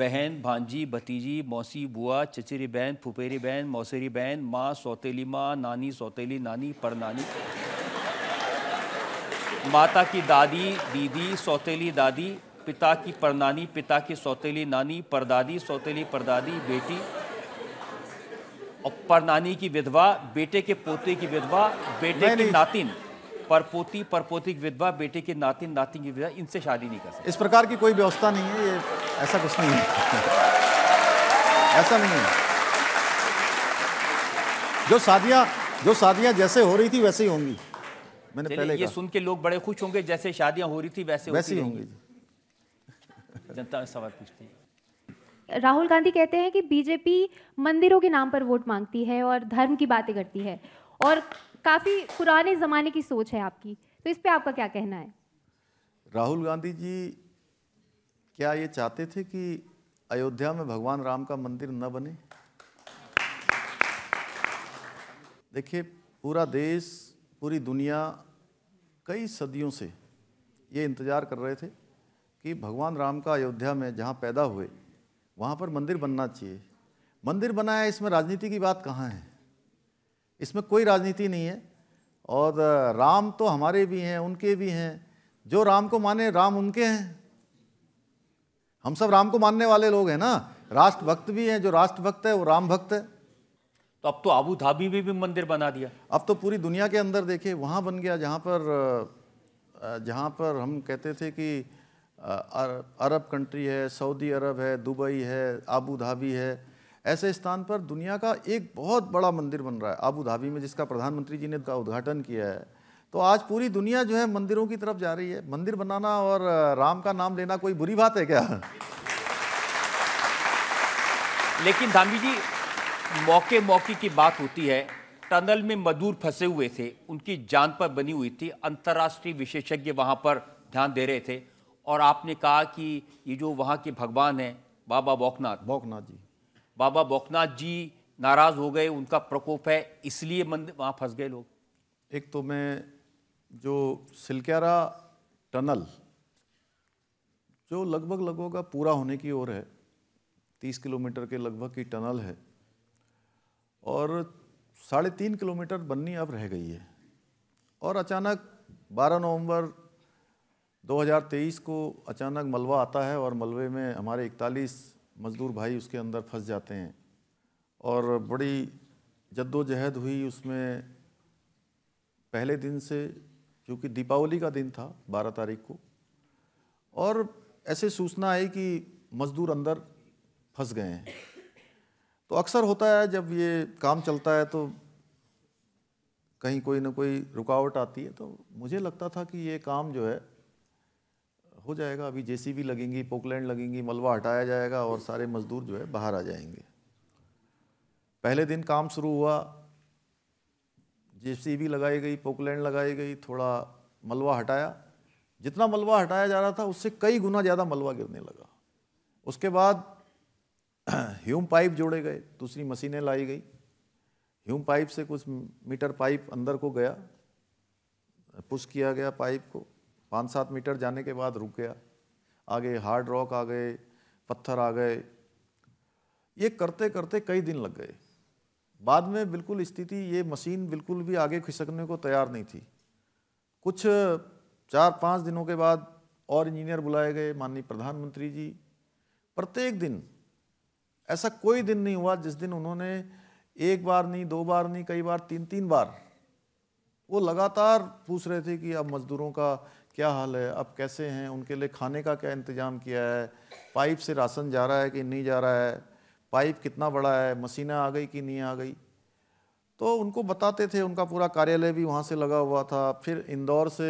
बहन भांजी भतीजी मौसी बुआ चचेरी बहन फुपेरी बहन मौसेरी बहन माँ सौतेली माँ नानी सौतेली नानी पर नानी माता की दादी दीदी सौतेली दादी पिता की परनानी पिता की सौतेली नानी परदादी सौतेली परदादी बेटी और नानी की विधवा बेटे के पोते की विधवा बेटे की नातिन पर पोती की विधवा बेटे के नातिन नातिन की विधवा इनसे शादी नहीं कर सकते इस प्रकार की कोई व्यवस्था नहीं है ये ऐसा कुछ नहीं है ऐसा नहीं है जो शादियां जो शादियां जैसे हो रही थी वैसे ही होंगी मैंने पहले ये सुन के लोग बड़े खुश होंगे जैसे शादियां हो रही थी वैसे वैसे ही होंगी जनता सवाल पूछती है राहुल गांधी कहते हैं कि बीजेपी मंदिरों के नाम पर वोट मांगती है और धर्म की बातें करती है और काफ़ी पुराने ज़माने की सोच है आपकी तो इस पर आपका क्या कहना है राहुल गांधी जी क्या ये चाहते थे कि अयोध्या में भगवान राम का मंदिर न बने देखिए पूरा देश पूरी दुनिया कई सदियों से ये इंतज़ार कर रहे थे कि भगवान राम का अयोध्या में जहाँ पैदा हुए वहाँ पर मंदिर बनना चाहिए मंदिर बनाया इसमें राजनीति की बात कहाँ है इसमें कोई राजनीति नहीं है और राम तो हमारे भी हैं उनके भी हैं जो राम को माने राम उनके हैं हम सब राम को मानने वाले लोग हैं ना राष्ट्र भक्त भी हैं जो राष्ट्र भक्त है वो राम भक्त है तो अब तो अबू धाबी में भी, भी मंदिर बना दिया अब तो पूरी दुनिया के अंदर देखे वहाँ बन गया जहाँ पर जहाँ पर हम कहते थे कि अरब कंट्री है सऊदी अरब है दुबई है आबू धाबी है ऐसे स्थान पर दुनिया का एक बहुत बड़ा मंदिर बन रहा है आबू धाबी में जिसका प्रधानमंत्री जी ने का उद्घाटन किया है तो आज पूरी दुनिया जो है मंदिरों की तरफ जा रही है मंदिर बनाना और राम का नाम लेना कोई बुरी बात है क्या लेकिन धामी जी मौके मौके की बात होती है टनल में मजदूर फंसे हुए थे उनकी जान पर बनी हुई थी अंतर्राष्ट्रीय विशेषज्ञ वहां पर ध्यान दे रहे थे और आपने कहा कि ये जो वहाँ के भगवान हैं बाबा बोकनाथ बोकनाथ जी बाबा बोकनाथ जी नाराज़ हो गए उनका प्रकोप है इसलिए मंदिर वहाँ फंस गए लोग एक तो मैं जो सिलक्यारा टनल जो लगभग लगभग पूरा होने की ओर है तीस किलोमीटर के लगभग की टनल है और साढ़े तीन किलोमीटर बननी अब रह गई है और अचानक 12 नवंबर 2023 को अचानक मलबा आता है और मलबे में हमारे 41 मज़दूर भाई उसके अंदर फंस जाते हैं और बड़ी जद्दोजहद हुई उसमें पहले दिन से क्योंकि दीपावली का दिन था 12 तारीख को और ऐसे सूचना आई कि मज़दूर अंदर फंस गए हैं तो अक्सर होता है जब ये काम चलता है तो कहीं कोई ना कोई रुकावट आती है तो मुझे लगता था कि ये काम जो है हो जाएगा अभी जेसीबी लगेंगी पोकलैंड लगेंगी मलबा हटाया जाएगा और सारे मज़दूर जो है बाहर आ जाएंगे पहले दिन काम शुरू हुआ जेसीबी लगाई गई पोकलैंड लगाई गई थोड़ा मलबा हटाया जितना मलबा हटाया जा रहा था उससे कई गुना ज़्यादा मलबा गिरने लगा उसके बाद ह्यूम पाइप जोड़े गए दूसरी मशीनें लाई गई ह्यूम पाइप से कुछ मीटर पाइप अंदर को गया पुश किया गया पाइप को पाँच सात मीटर जाने के बाद रुक गया आगे हार्ड रॉक आ गए पत्थर आ गए ये करते करते कई दिन लग गए बाद में बिल्कुल स्थिति ये मशीन बिल्कुल भी आगे खिसकने को तैयार नहीं थी कुछ चार पाँच दिनों के बाद और इंजीनियर बुलाए गए माननीय प्रधानमंत्री जी प्रत्येक दिन ऐसा कोई दिन नहीं हुआ जिस दिन उन्होंने एक बार नहीं दो बार नहीं कई बार तीन तीन बार वो लगातार पूछ रहे थे कि अब मजदूरों का क्या हाल है अब कैसे हैं उनके लिए खाने का क्या इंतज़ाम किया है पाइप से राशन जा रहा है कि नहीं जा रहा है पाइप कितना बड़ा है मशीनें आ गई कि नहीं आ गई तो उनको बताते थे उनका पूरा कार्यालय भी वहाँ से लगा हुआ था फिर इंदौर से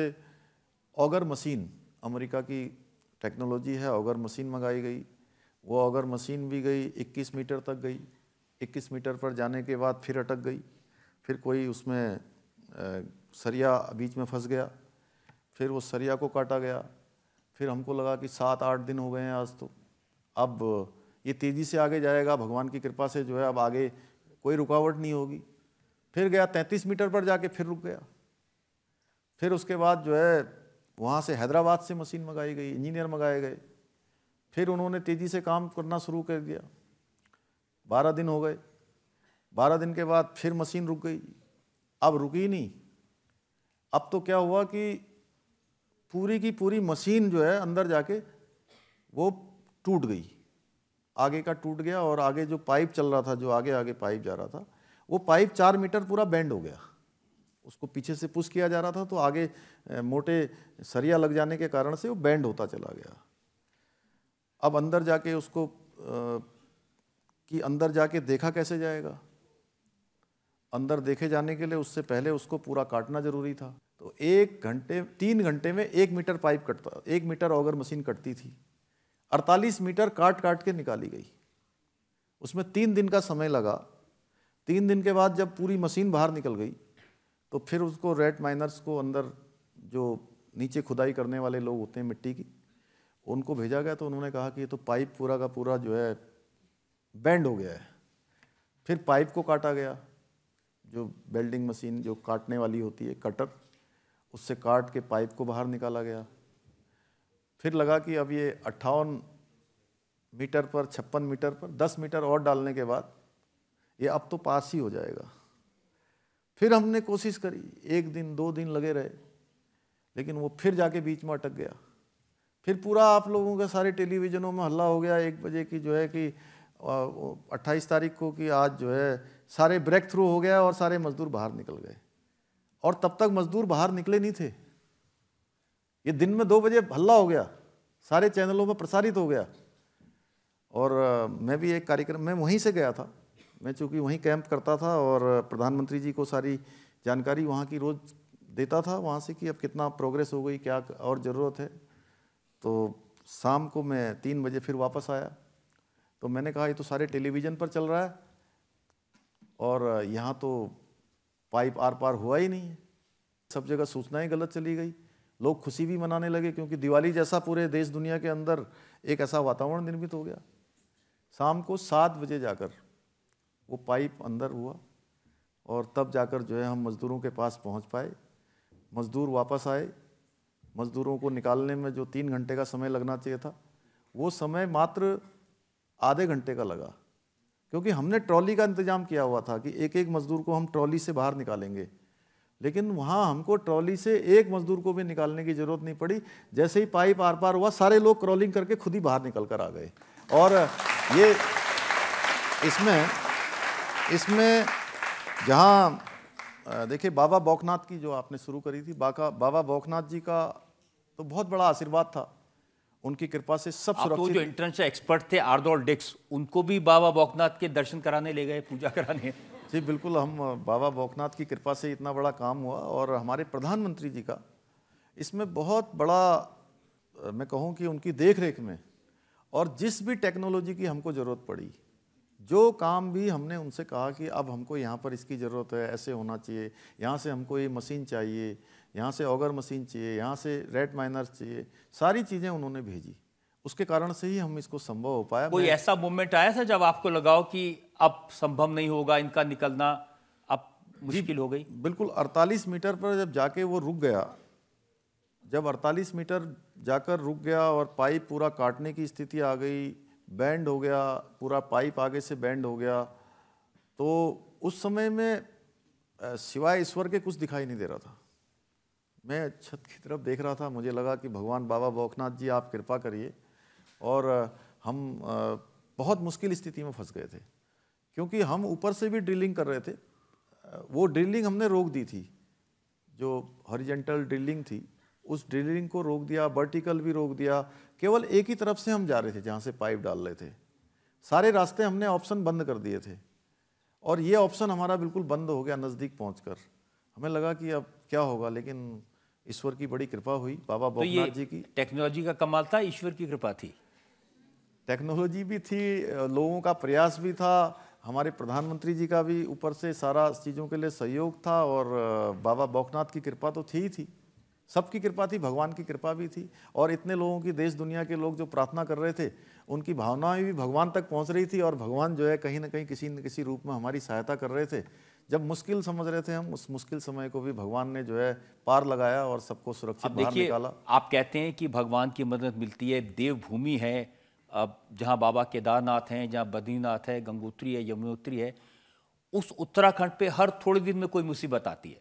ऑगर मशीन अमेरिका की टेक्नोलॉजी है ऑगर मशीन मंगाई गई वो ऑगर मशीन भी गई 21 मीटर तक गई 21 मीटर पर जाने के बाद फिर अटक गई फिर कोई उसमें सरिया बीच में फंस गया फिर वो सरिया को काटा गया फिर हमको लगा कि सात आठ दिन हो गए हैं आज तो अब ये तेज़ी से आगे जाएगा भगवान की कृपा से जो है अब आगे कोई रुकावट नहीं होगी फिर गया तैंतीस मीटर पर जाके फिर रुक गया फिर उसके बाद जो है वहाँ से हैदराबाद से मशीन मंगाई गई इंजीनियर मंगाए गए फिर उन्होंने तेज़ी से काम करना शुरू कर दिया बारह दिन हो गए बारह दिन के बाद फिर मशीन रुक गई अब रुकी नहीं अब तो क्या हुआ कि पूरी की पूरी मशीन जो है अंदर जाके वो टूट गई आगे का टूट गया और आगे जो पाइप चल रहा था जो आगे आगे पाइप जा रहा था वो पाइप चार मीटर पूरा बैंड हो गया उसको पीछे से पुश किया जा रहा था तो आगे मोटे सरिया लग जाने के कारण से वो बैंड होता चला गया अब अंदर जाके उसको कि अंदर जाके देखा कैसे जाएगा अंदर देखे जाने के लिए उससे पहले उसको पूरा काटना जरूरी था तो एक घंटे तीन घंटे में एक मीटर पाइप कटता एक मीटर ऑगर मशीन कटती थी 48 मीटर काट काट के निकाली गई उसमें तीन दिन का समय लगा तीन दिन के बाद जब पूरी मशीन बाहर निकल गई तो फिर उसको रेड माइनर्स को अंदर जो नीचे खुदाई करने वाले लोग होते हैं मिट्टी की उनको भेजा गया तो उन्होंने कहा कि ये तो पाइप पूरा का पूरा जो है बैंड हो गया है फिर पाइप को काटा गया जो बेल्डिंग मशीन जो काटने वाली होती है कटर उससे काट के पाइप को बाहर निकाला गया फिर लगा कि अब ये अट्ठावन मीटर पर छप्पन मीटर पर दस मीटर और डालने के बाद ये अब तो पास ही हो जाएगा फिर हमने कोशिश करी एक दिन दो दिन लगे रहे लेकिन वो फिर जाके बीच में अटक गया फिर पूरा आप लोगों का सारे टेलीविज़नों में हल्ला हो गया एक बजे की जो है कि अट्ठाईस तारीख को कि आज जो है सारे ब्रेक थ्रू हो गया और सारे मज़दूर बाहर निकल गए और तब तक मज़दूर बाहर निकले नहीं थे ये दिन में दो बजे हल्ला हो गया सारे चैनलों में प्रसारित हो गया और मैं भी एक कार्यक्रम मैं वहीं से गया था मैं चूंकि वहीं कैंप करता था और प्रधानमंत्री जी को सारी जानकारी वहाँ की रोज़ देता था वहाँ से कि अब कितना प्रोग्रेस हो गई क्या और ज़रूरत है तो शाम को मैं तीन बजे फिर वापस आया तो मैंने कहा ये तो सारे टेलीविज़न पर चल रहा है और यहाँ तो पाइप आर पार हुआ ही नहीं है सब जगह सूचना ही गलत चली गई लोग खुशी भी मनाने लगे क्योंकि दिवाली जैसा पूरे देश दुनिया के अंदर एक ऐसा वातावरण निर्मित हो गया शाम को सात बजे जाकर वो पाइप अंदर हुआ और तब जाकर जो है हम मज़दूरों के पास पहुंच पाए मज़दूर वापस आए मज़दूरों को निकालने में जो तीन घंटे का समय लगना चाहिए था वो समय मात्र आधे घंटे का लगा क्योंकि हमने ट्रॉली का इंतजाम किया हुआ था कि एक एक मज़दूर को हम ट्रॉली से बाहर निकालेंगे लेकिन वहाँ हमको ट्रॉली से एक मज़दूर को भी निकालने की ज़रूरत नहीं पड़ी जैसे ही पाइप आर पार हुआ सारे लोग क्रॉलिंग करके खुद ही बाहर निकल कर आ गए और ये इसमें इसमें जहाँ देखिए बाबा बोकनाथ की जो आपने शुरू करी थी बाका बाबा बोकनाथ जी का तो बहुत बड़ा आशीर्वाद था उनकी कृपा से सब सुरक्षित तो जो एंट्रेंस एक्सपर्ट थे आर्दोल डिक्स उनको भी बाबा बोकनाथ के दर्शन कराने ले गए पूजा कराने जी बिल्कुल हम बाबा बोकनाथ की कृपा से इतना बड़ा काम हुआ और हमारे प्रधानमंत्री जी का इसमें बहुत बड़ा मैं कहूँ कि उनकी देख रेख में और जिस भी टेक्नोलॉजी की हमको ज़रूरत पड़ी जो काम भी हमने उनसे कहा कि अब हमको यहाँ पर इसकी ज़रूरत है ऐसे होना चाहिए यहाँ से हमको ये मशीन चाहिए यहाँ से ऑगर मशीन चाहिए यहाँ से रेड माइनर चाहिए सारी चीज़ें उन्होंने भेजी उसके कारण से ही हम इसको संभव हो पाया कोई ऐसा मोमेंट आया था जब आपको लगाओ कि अब संभव नहीं होगा इनका निकलना अब मुश्किल हो गई बिल्कुल 48 मीटर पर जब जाके वो रुक गया जब 48 मीटर जाकर रुक गया और पाइप पूरा काटने की स्थिति आ गई बैंड हो गया पूरा पाइप आगे से बैंड हो गया तो उस समय में सिवाय ईश्वर के कुछ दिखाई नहीं दे रहा था मैं छत की तरफ देख रहा था मुझे लगा कि भगवान बाबा बौखनाथ जी आप कृपा करिए और हम बहुत मुश्किल स्थिति में फंस गए थे क्योंकि हम ऊपर से भी ड्रिलिंग कर रहे थे वो ड्रिलिंग हमने रोक दी थी जो हॉरिजेंटल ड्रिलिंग थी उस ड्रिलिंग को रोक दिया वर्टिकल भी रोक दिया केवल एक ही तरफ से हम जा रहे थे जहाँ से पाइप डाल रहे थे सारे रास्ते हमने ऑप्शन बंद कर दिए थे और ये ऑप्शन हमारा बिल्कुल बंद हो गया नज़दीक पहुँच हमें लगा कि अब क्या होगा लेकिन ईश्वर की बड़ी कृपा हुई बाबा तो ये जी की टेक्नोलॉजी का कमाल था ईश्वर की कृपा थी टेक्नोलॉजी भी थी लोगों का प्रयास भी था हमारे प्रधानमंत्री जी का भी ऊपर से सारा चीज़ों के लिए सहयोग था और बाबा बोकनाथ की कृपा तो थी ही थी सबकी कृपा थी भगवान की कृपा भी थी और इतने लोगों की देश दुनिया के लोग जो प्रार्थना कर रहे थे उनकी भावनाएं भी भगवान तक पहुंच रही थी और भगवान जो है कहीं ना कहीं किसी न किसी रूप में हमारी सहायता कर रहे थे जब मुश्किल समझ रहे थे हम उस मुश्किल समय को भी भगवान ने जो है पार लगाया और सबको सुरक्षित बाहर निकाला आप कहते हैं कि भगवान की मदद मिलती है देवभूमि है अब जहाँ बाबा केदारनाथ हैं जहाँ बद्रीनाथ है गंगोत्री है यमुनोत्री है उस उत्तराखंड पे हर थोड़े दिन में कोई मुसीबत आती है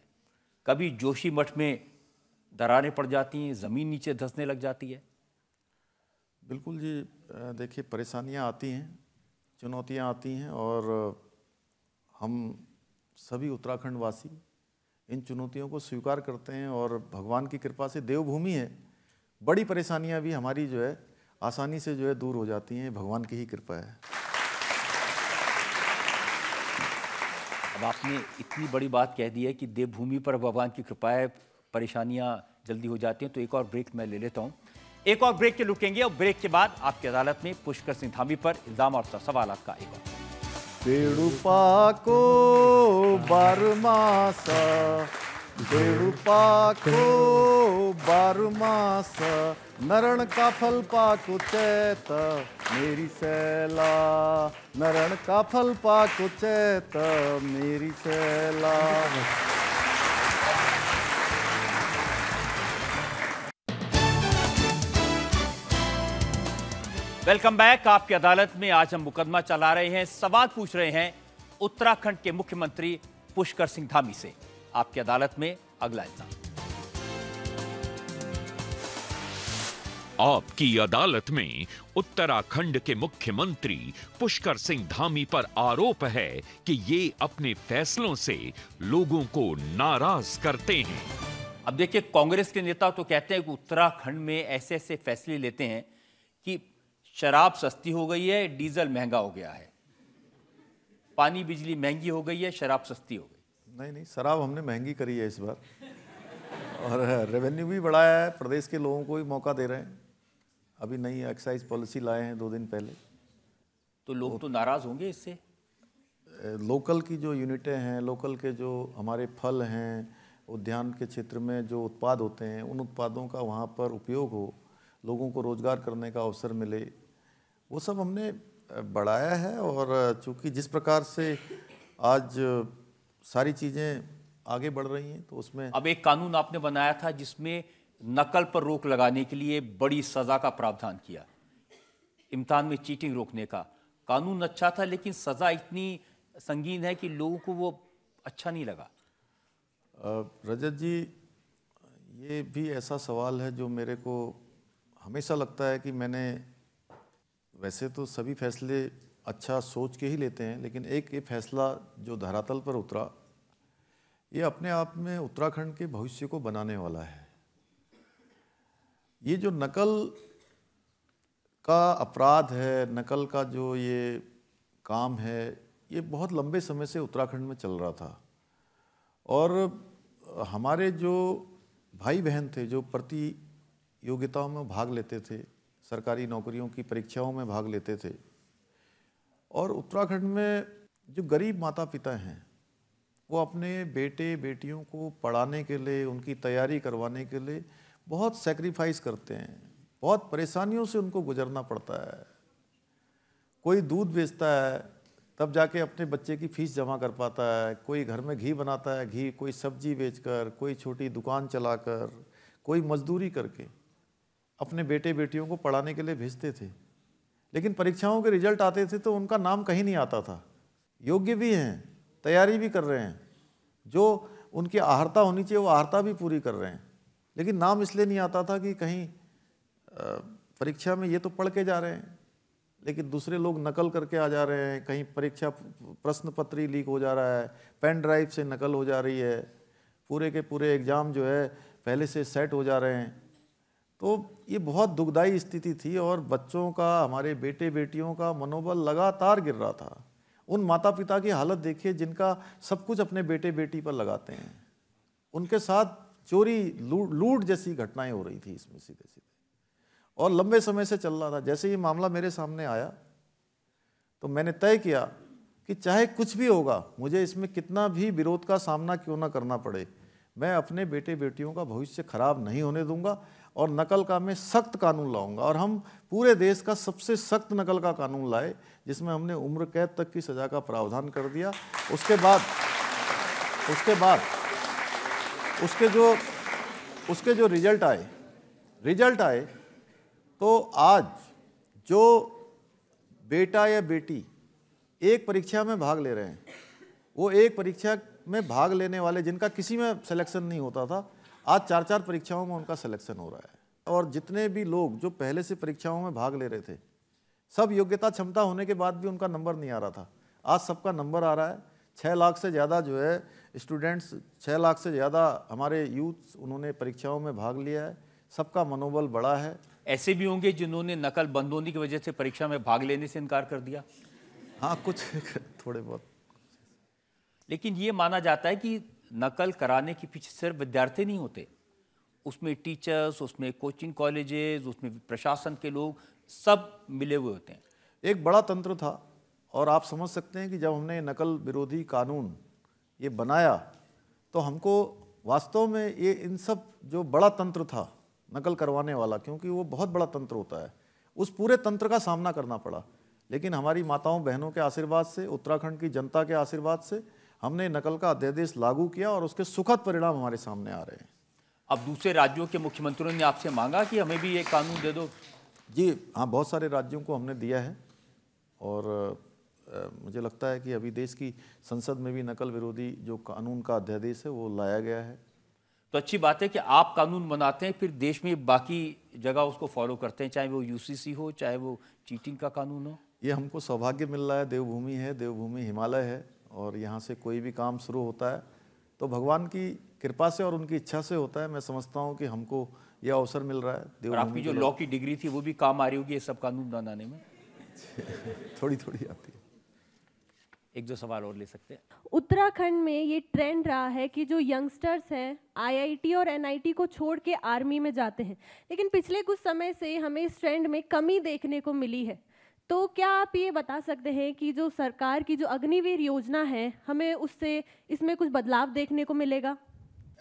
कभी जोशी मठ में दरारें पड़ जाती हैं ज़मीन नीचे धंसने लग जाती है बिल्कुल जी देखिए परेशानियाँ आती हैं चुनौतियाँ आती हैं और हम सभी उत्तराखंड वासी इन चुनौतियों को स्वीकार करते हैं और भगवान की कृपा से देवभूमि है बड़ी परेशानियां भी हमारी जो है आसानी से जो है दूर हो जाती हैं भगवान की ही कृपा है अब आपने इतनी बड़ी बात कह दी है कि देवभूमि पर भगवान की कृपा है परेशानियां जल्दी हो जाती हैं तो एक और ब्रेक मैं ले लेता हूँ एक और ब्रेक के लुकेंगे और ब्रेक के बाद आपकी अदालत में पुष्कर सिंह धामी पर इल्ज़ाम और सवाल आपका एक और बेड़ुपाको बारमासा बेड़ुपाको बारमासा नरण का फल पाको चैता मेरी सैला नरण का फल पाको चैता मेरी सैला वेलकम बैक आपकी अदालत में आज हम मुकदमा चला रहे हैं सवाल पूछ रहे हैं उत्तराखंड के मुख्यमंत्री पुष्कर सिंह धामी से आपकी अदालत में अगला इंसान आपकी अदालत में उत्तराखंड के मुख्यमंत्री पुष्कर सिंह धामी पर आरोप है कि ये अपने फैसलों से लोगों को नाराज करते हैं अब देखिए कांग्रेस के नेता तो कहते हैं कि उत्तराखंड में ऐसे ऐसे फैसले लेते हैं कि शराब सस्ती हो गई है डीजल महंगा हो गया है पानी बिजली महंगी हो गई है शराब सस्ती हो गई नहीं नहीं शराब हमने महंगी करी है इस बार और रेवेन्यू भी बढ़ाया है प्रदेश के लोगों को भी मौका दे रहे हैं अभी नई एक्साइज पॉलिसी लाए हैं दो दिन पहले तो लोग तो नाराज़ होंगे इससे लोकल की जो यूनिटें हैं लोकल के जो हमारे फल हैं उद्यान के क्षेत्र में जो उत्पाद होते हैं उन उत्पादों का वहाँ पर उपयोग हो लोगों को रोज़गार करने का अवसर मिले वो सब हमने बढ़ाया है और चूँकि जिस प्रकार से आज सारी चीज़ें आगे बढ़ रही हैं तो उसमें अब एक कानून आपने बनाया था जिसमें नकल पर रोक लगाने के लिए बड़ी सज़ा का प्रावधान किया इम्तान में चीटिंग रोकने का कानून अच्छा था लेकिन सज़ा इतनी संगीन है कि लोगों को वो अच्छा नहीं लगा रजत जी ये भी ऐसा सवाल है जो मेरे को हमेशा लगता है कि मैंने वैसे तो सभी फैसले अच्छा सोच के ही लेते हैं लेकिन एक ये फैसला जो धरातल पर उतरा ये अपने आप में उत्तराखंड के भविष्य को बनाने वाला है ये जो नकल का अपराध है नकल का जो ये काम है ये बहुत लंबे समय से उत्तराखंड में चल रहा था और हमारे जो भाई बहन थे जो प्रतियोगिताओं में भाग लेते थे सरकारी नौकरियों की परीक्षाओं में भाग लेते थे और उत्तराखंड में जो गरीब माता पिता हैं वो अपने बेटे बेटियों को पढ़ाने के लिए उनकी तैयारी करवाने के लिए बहुत सेक्रीफाइस करते हैं बहुत परेशानियों से उनको गुजरना पड़ता है कोई दूध बेचता है तब जाके अपने बच्चे की फीस जमा कर पाता है कोई घर में घी बनाता है घी कोई सब्जी बेचकर कोई छोटी दुकान चलाकर कोई मजदूरी करके अपने बेटे बेटियों को पढ़ाने के लिए भेजते थे लेकिन परीक्षाओं के रिजल्ट आते थे तो उनका नाम कहीं नहीं आता था योग्य भी हैं तैयारी भी कर रहे हैं जो उनकी आहरता होनी चाहिए वो आहरता भी पूरी कर रहे हैं लेकिन नाम इसलिए नहीं आता था कि कहीं परीक्षा में ये तो पढ़ के जा रहे हैं लेकिन दूसरे लोग नकल करके आ जा रहे हैं कहीं परीक्षा प्रश्न पत्री लीक हो जा रहा है पेन ड्राइव से नकल हो जा रही है पूरे के पूरे एग्ज़ाम जो है पहले से सेट हो जा रहे हैं तो ये बहुत दुखदायी स्थिति थी और बच्चों का हमारे बेटे बेटियों का मनोबल लगातार गिर रहा था उन माता पिता की हालत देखिए जिनका सब कुछ अपने बेटे बेटी पर लगाते हैं उनके साथ चोरी लूट लूट जैसी घटनाएं हो रही थी इसमें सीधे सीधे और लंबे समय से चल रहा था जैसे ये मामला मेरे सामने आया तो मैंने तय किया कि चाहे कुछ भी होगा मुझे इसमें कितना भी विरोध का सामना क्यों ना करना पड़े मैं अपने बेटे बेटियों का भविष्य खराब नहीं होने दूंगा और नकल का मैं सख्त कानून लाऊंगा और हम पूरे देश का सबसे सख्त नकल का कानून लाए जिसमें हमने उम्र कैद तक की सज़ा का प्रावधान कर दिया उसके बाद उसके बाद उसके जो उसके जो रिजल्ट आए रिजल्ट आए तो आज जो बेटा या बेटी एक परीक्षा में भाग ले रहे हैं वो एक परीक्षा में भाग लेने वाले जिनका किसी में सिलेक्शन नहीं होता था आज चार चार परीक्षाओं में उनका सिलेक्शन हो रहा है और जितने भी लोग जो पहले से परीक्षाओं में भाग ले रहे थे सब योग्यता क्षमता होने के बाद भी उनका नंबर नहीं आ रहा था आज सबका नंबर आ रहा है छः लाख से ज़्यादा जो है स्टूडेंट्स छः लाख से ज़्यादा हमारे यूथ उन्होंने परीक्षाओं में भाग लिया है सबका मनोबल बढ़ा है ऐसे भी होंगे जिन्होंने नकल बंद होने की वजह से परीक्षा में भाग लेने से इनकार कर दिया हाँ कुछ थोड़े बहुत लेकिन ये माना जाता है कि नकल कराने के पीछे सिर्फ विद्यार्थी नहीं होते उसमें टीचर्स उसमें कोचिंग कॉलेजेस उसमें प्रशासन के लोग सब मिले हुए होते हैं एक बड़ा तंत्र था और आप समझ सकते हैं कि जब हमने नकल विरोधी कानून ये बनाया तो हमको वास्तव में ये इन सब जो बड़ा तंत्र था नकल करवाने वाला क्योंकि वो बहुत बड़ा तंत्र होता है उस पूरे तंत्र का सामना करना पड़ा लेकिन हमारी माताओं बहनों के आशीर्वाद से उत्तराखंड की जनता के आशीर्वाद से हमने नकल का अध्यादेश लागू किया और उसके सुखद परिणाम हमारे सामने आ रहे हैं अब दूसरे राज्यों के मुख्यमंत्रियों ने आपसे मांगा कि हमें भी ये कानून दे दो जी हाँ बहुत सारे राज्यों को हमने दिया है और आ, मुझे लगता है कि अभी देश की संसद में भी नकल विरोधी जो कानून का अध्यादेश है वो लाया गया है तो अच्छी बात है कि आप कानून बनाते हैं फिर देश में बाकी जगह उसको फॉलो करते हैं चाहे वो यूसीसी हो चाहे वो चीटिंग का कानून हो ये हमको सौभाग्य मिल रहा है देवभूमि है देवभूमि हिमालय है और यहाँ से कोई भी काम शुरू होता है तो भगवान की कृपा से और उनकी इच्छा से होता है मैं समझता हूँ कि हमको ये अवसर मिल रहा है देव आपकी जो लॉ की डिग्री थी वो भी काम आ रही होगी ये सब कानून बनाने में थोड़ी थोड़ी आती है एक दो सवाल और ले सकते हैं उत्तराखंड में ये ट्रेंड रहा है कि जो यंगस्टर्स हैं आईआईटी और एनआईटी को छोड़ के आर्मी में जाते हैं लेकिन पिछले कुछ समय से हमें इस ट्रेंड में कमी देखने को मिली है तो क्या आप ये बता सकते हैं कि जो सरकार की जो अग्निवीर योजना है हमें उससे इसमें कुछ बदलाव देखने को मिलेगा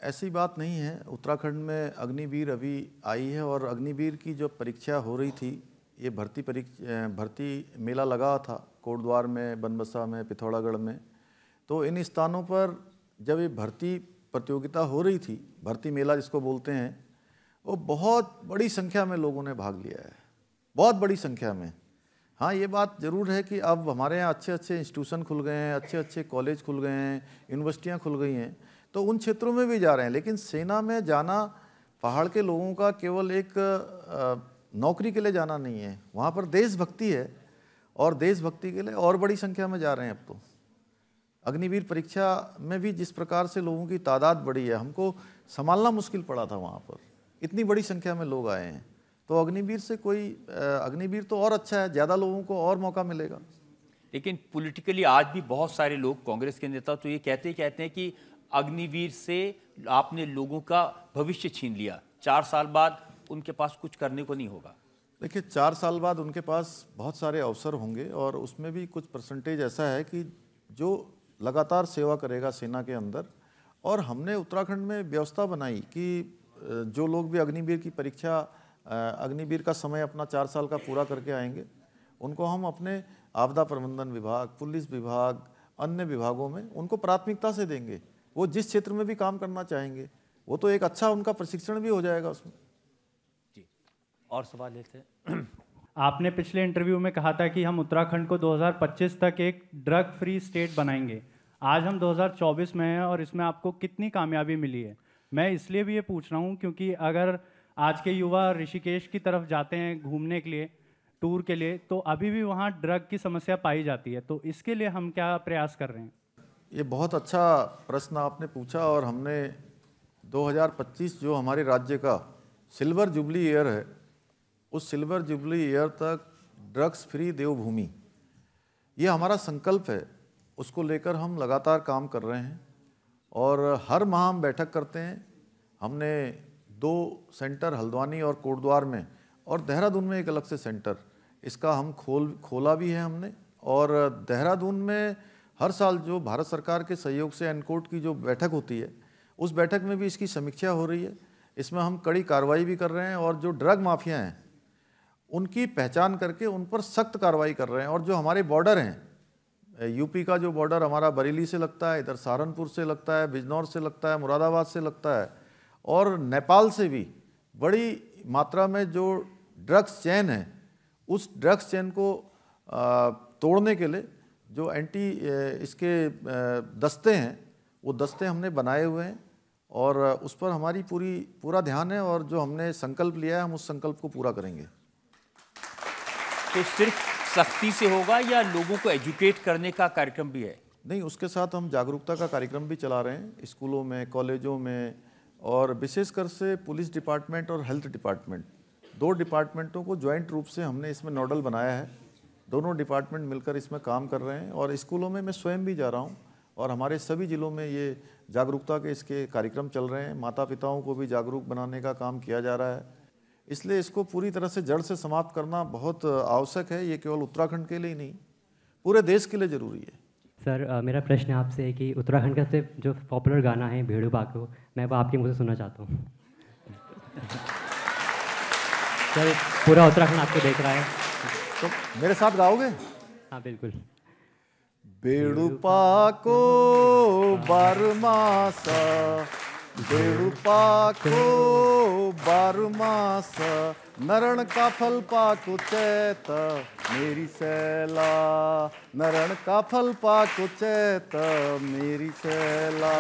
ऐसी बात नहीं है उत्तराखंड में अग्निवीर अभी आई है और अग्निवीर की जो परीक्षा हो रही थी ये भर्ती परीक्षा भर्ती मेला लगा था कोटद्वार में बनबसा में पिथौरागढ़ में तो इन स्थानों पर जब ये भर्ती प्रतियोगिता हो रही थी भर्ती मेला जिसको बोलते हैं वो बहुत बड़ी संख्या में लोगों ने भाग लिया है बहुत बड़ी संख्या में हाँ ये बात ज़रूर है कि अब हमारे यहाँ अच्छे अच्छे इंस्टीट्यूशन खुल गए हैं अच्छे अच्छे कॉलेज खुल गए हैं यूनिवर्सिटियाँ खुल गई हैं तो उन क्षेत्रों में भी जा रहे हैं लेकिन सेना में जाना पहाड़ के लोगों का केवल एक नौकरी के लिए जाना नहीं है वहाँ पर देशभक्ति है और देशभक्ति के लिए और बड़ी संख्या में जा रहे हैं अब तो अग्निवीर परीक्षा में भी जिस प्रकार से लोगों की तादाद बढ़ी है हमको संभालना मुश्किल पड़ा था वहाँ पर इतनी बड़ी संख्या में लोग आए हैं तो अग्निवीर से कोई अग्निवीर तो और अच्छा है ज़्यादा लोगों को और मौका मिलेगा लेकिन पॉलिटिकली आज भी बहुत सारे लोग कांग्रेस के नेता तो ये कहते ही कहते हैं कि अग्निवीर से आपने लोगों का भविष्य छीन लिया चार साल बाद उनके पास कुछ करने को नहीं होगा देखिए चार साल बाद उनके पास बहुत सारे अवसर होंगे और उसमें भी कुछ परसेंटेज ऐसा है कि जो लगातार सेवा करेगा सेना के अंदर और हमने उत्तराखंड में व्यवस्था बनाई कि जो लोग भी अग्निवीर की परीक्षा अग्निवीर का समय अपना चार साल का पूरा करके आएंगे उनको हम अपने आपदा प्रबंधन विभाग पुलिस विभाग अन्य विभागों में उनको प्राथमिकता से देंगे वो जिस क्षेत्र में भी काम करना चाहेंगे वो तो एक अच्छा उनका प्रशिक्षण भी हो जाएगा उसमें जी और सवाल लेते हैं आपने पिछले इंटरव्यू में कहा था कि हम उत्तराखंड को 2025 तक एक ड्रग फ्री स्टेट बनाएंगे आज हम 2024 में हैं और इसमें आपको कितनी कामयाबी मिली है मैं इसलिए भी ये पूछ रहा हूँ क्योंकि अगर आज के युवा ऋषिकेश की तरफ जाते हैं घूमने के लिए टूर के लिए तो अभी भी वहाँ ड्रग की समस्या पाई जाती है तो इसके लिए हम क्या प्रयास कर रहे हैं ये बहुत अच्छा प्रश्न आपने पूछा और हमने 2025 जो हमारे राज्य का सिल्वर जुबली ईयर है उस सिल्वर जुबली ईयर तक ड्रग्स फ्री देवभूमि ये हमारा संकल्प है उसको लेकर हम लगातार काम कर रहे हैं और हर माह हम बैठक करते हैं हमने दो सेंटर हल्द्वानी और कोटद्वार में और देहरादून में एक अलग से सेंटर इसका हम खोल खोला भी है हमने और देहरादून में हर साल जो भारत सरकार के सहयोग से एनकोट की जो बैठक होती है उस बैठक में भी इसकी समीक्षा हो रही है इसमें हम कड़ी कार्रवाई भी कर रहे हैं और जो ड्रग माफिया हैं उनकी पहचान करके उन पर सख्त कार्रवाई कर रहे हैं और जो हमारे बॉर्डर हैं यूपी का जो बॉर्डर हमारा बरेली से लगता है इधर सहारनपुर से लगता है बिजनौर से लगता है मुरादाबाद से लगता है और नेपाल से भी बड़ी मात्रा में जो ड्रग्स चैन है उस ड्रग्स चैन को तोड़ने के लिए जो एंटी इसके दस्ते हैं वो दस्ते हमने बनाए हुए हैं और उस पर हमारी पूरी पूरा ध्यान है और जो हमने संकल्प लिया है हम उस संकल्प को पूरा करेंगे तो सिर्फ सख्ती से होगा या लोगों को एजुकेट करने का कार्यक्रम भी है नहीं उसके साथ हम जागरूकता का कार्यक्रम भी चला रहे हैं स्कूलों में कॉलेजों में और विशेषकर से पुलिस डिपार्टमेंट और हेल्थ डिपार्टमेंट दो डिपार्टमेंटों को ज्वाइंट रूप से हमने इसमें नोडल बनाया है दोनों डिपार्टमेंट मिलकर इसमें काम कर रहे हैं और स्कूलों में मैं स्वयं भी जा रहा हूँ और हमारे सभी ज़िलों में ये जागरूकता के इसके कार्यक्रम चल रहे हैं माता पिताओं को भी जागरूक बनाने का काम किया जा रहा है इसलिए इसको पूरी तरह से जड़ से समाप्त करना बहुत आवश्यक है ये केवल उत्तराखंड के लिए ही नहीं पूरे देश के लिए ज़रूरी है सर मेरा प्रश्न आपसे है कि उत्तराखंड का जो पॉपुलर गाना है भेड़ू बाको मैं वो आपके मुँह से सुनना चाहता हूँ सर पूरा उत्तराखंड आपको देख रहा है तो मेरे साथ गाओगे हाँ बिल्कुल बेड़ू पाको बारमासा देवपा को बारुमास नरण का फल पाको चैत मेरी सैला नरण का फल पाको चैत मेरी सैला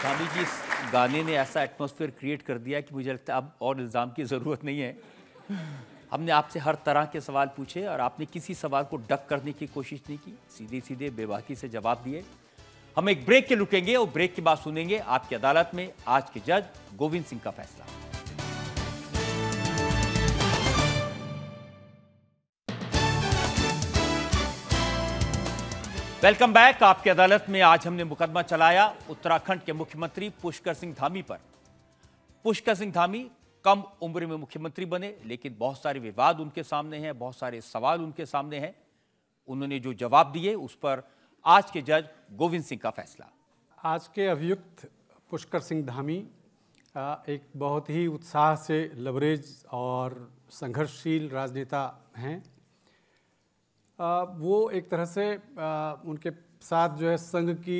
स्वामी जी इस गाने ने ऐसा एटमॉस्फेयर क्रिएट कर दिया कि मुझे लगता है अब और इल्ज़ाम की ज़रूरत नहीं है हमने आपसे हर तरह के सवाल पूछे और आपने किसी सवाल को डक करने की कोशिश नहीं की सीधे सीधे बेबाकी से जवाब दिए हम एक ब्रेक के रुकेंगे और ब्रेक के बाद सुनेंगे आपकी अदालत में आज के जज गोविंद सिंह का फैसला वेलकम बैक आपकी अदालत में आज हमने मुकदमा चलाया उत्तराखंड के मुख्यमंत्री पुष्कर सिंह धामी पर पुष्कर सिंह धामी कम उम्र में मुख्यमंत्री बने लेकिन बहुत सारे विवाद उनके सामने हैं बहुत सारे सवाल उनके सामने हैं उन्होंने जो जवाब दिए उस पर आज के जज गोविंद सिंह का फैसला आज के अभियुक्त पुष्कर सिंह धामी एक बहुत ही उत्साह से लवरेज और संघर्षशील राजनेता हैं वो एक तरह से उनके साथ जो है संघ की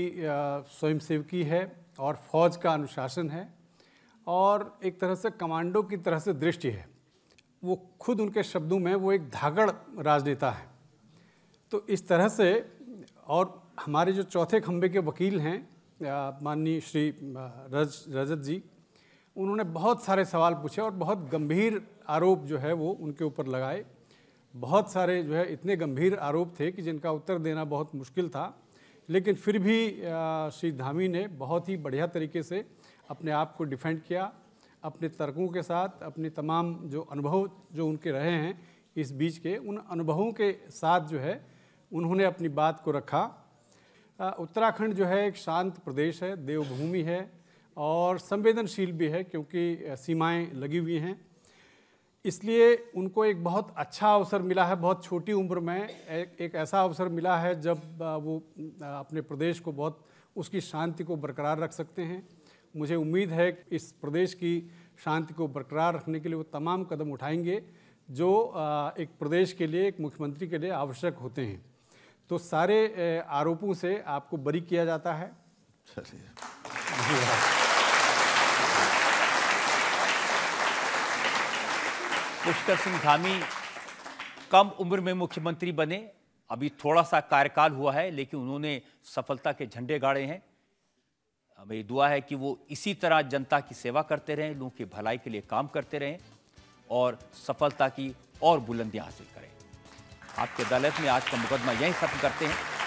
स्वयंसेवकी है और फौज का अनुशासन है और एक तरह से कमांडो की तरह से दृष्टि है वो खुद उनके शब्दों में वो एक धागड़ राजनेता है तो इस तरह से और हमारे जो चौथे खम्भे के वकील हैं माननीय श्री रज रजत जी उन्होंने बहुत सारे सवाल पूछे और बहुत गंभीर आरोप जो है वो उनके ऊपर लगाए बहुत सारे जो है इतने गंभीर आरोप थे कि जिनका उत्तर देना बहुत मुश्किल था लेकिन फिर भी श्री धामी ने बहुत ही बढ़िया तरीके से अपने आप को डिफेंड किया अपने तर्कों के साथ अपने तमाम जो अनुभव जो उनके रहे हैं इस बीच के उन अनुभवों के साथ जो है उन्होंने अपनी बात को रखा उत्तराखंड जो है एक शांत प्रदेश है देवभूमि है और संवेदनशील भी है क्योंकि सीमाएं लगी हुई हैं इसलिए उनको एक बहुत अच्छा अवसर मिला है बहुत छोटी उम्र में एक, एक ऐसा अवसर मिला है जब वो अपने प्रदेश को बहुत उसकी शांति को बरकरार रख सकते हैं मुझे उम्मीद है इस प्रदेश की शांति को बरकरार रखने के लिए वो तमाम कदम उठाएंगे जो एक प्रदेश के लिए एक मुख्यमंत्री के लिए आवश्यक होते हैं तो सारे आरोपों से आपको बरी किया जाता है पुष्कर सिंह धामी कम उम्र में मुख्यमंत्री बने अभी थोड़ा सा कार्यकाल हुआ है लेकिन उन्होंने सफलता के झंडे गाड़े हैं मेरी दुआ है कि वो इसी तरह जनता की सेवा करते रहें लोगों की भलाई के लिए काम करते रहें और सफलता की और बुलंदियां हासिल करें आपकी अदालत में आज का मुकदमा यहीं खत्म करते हैं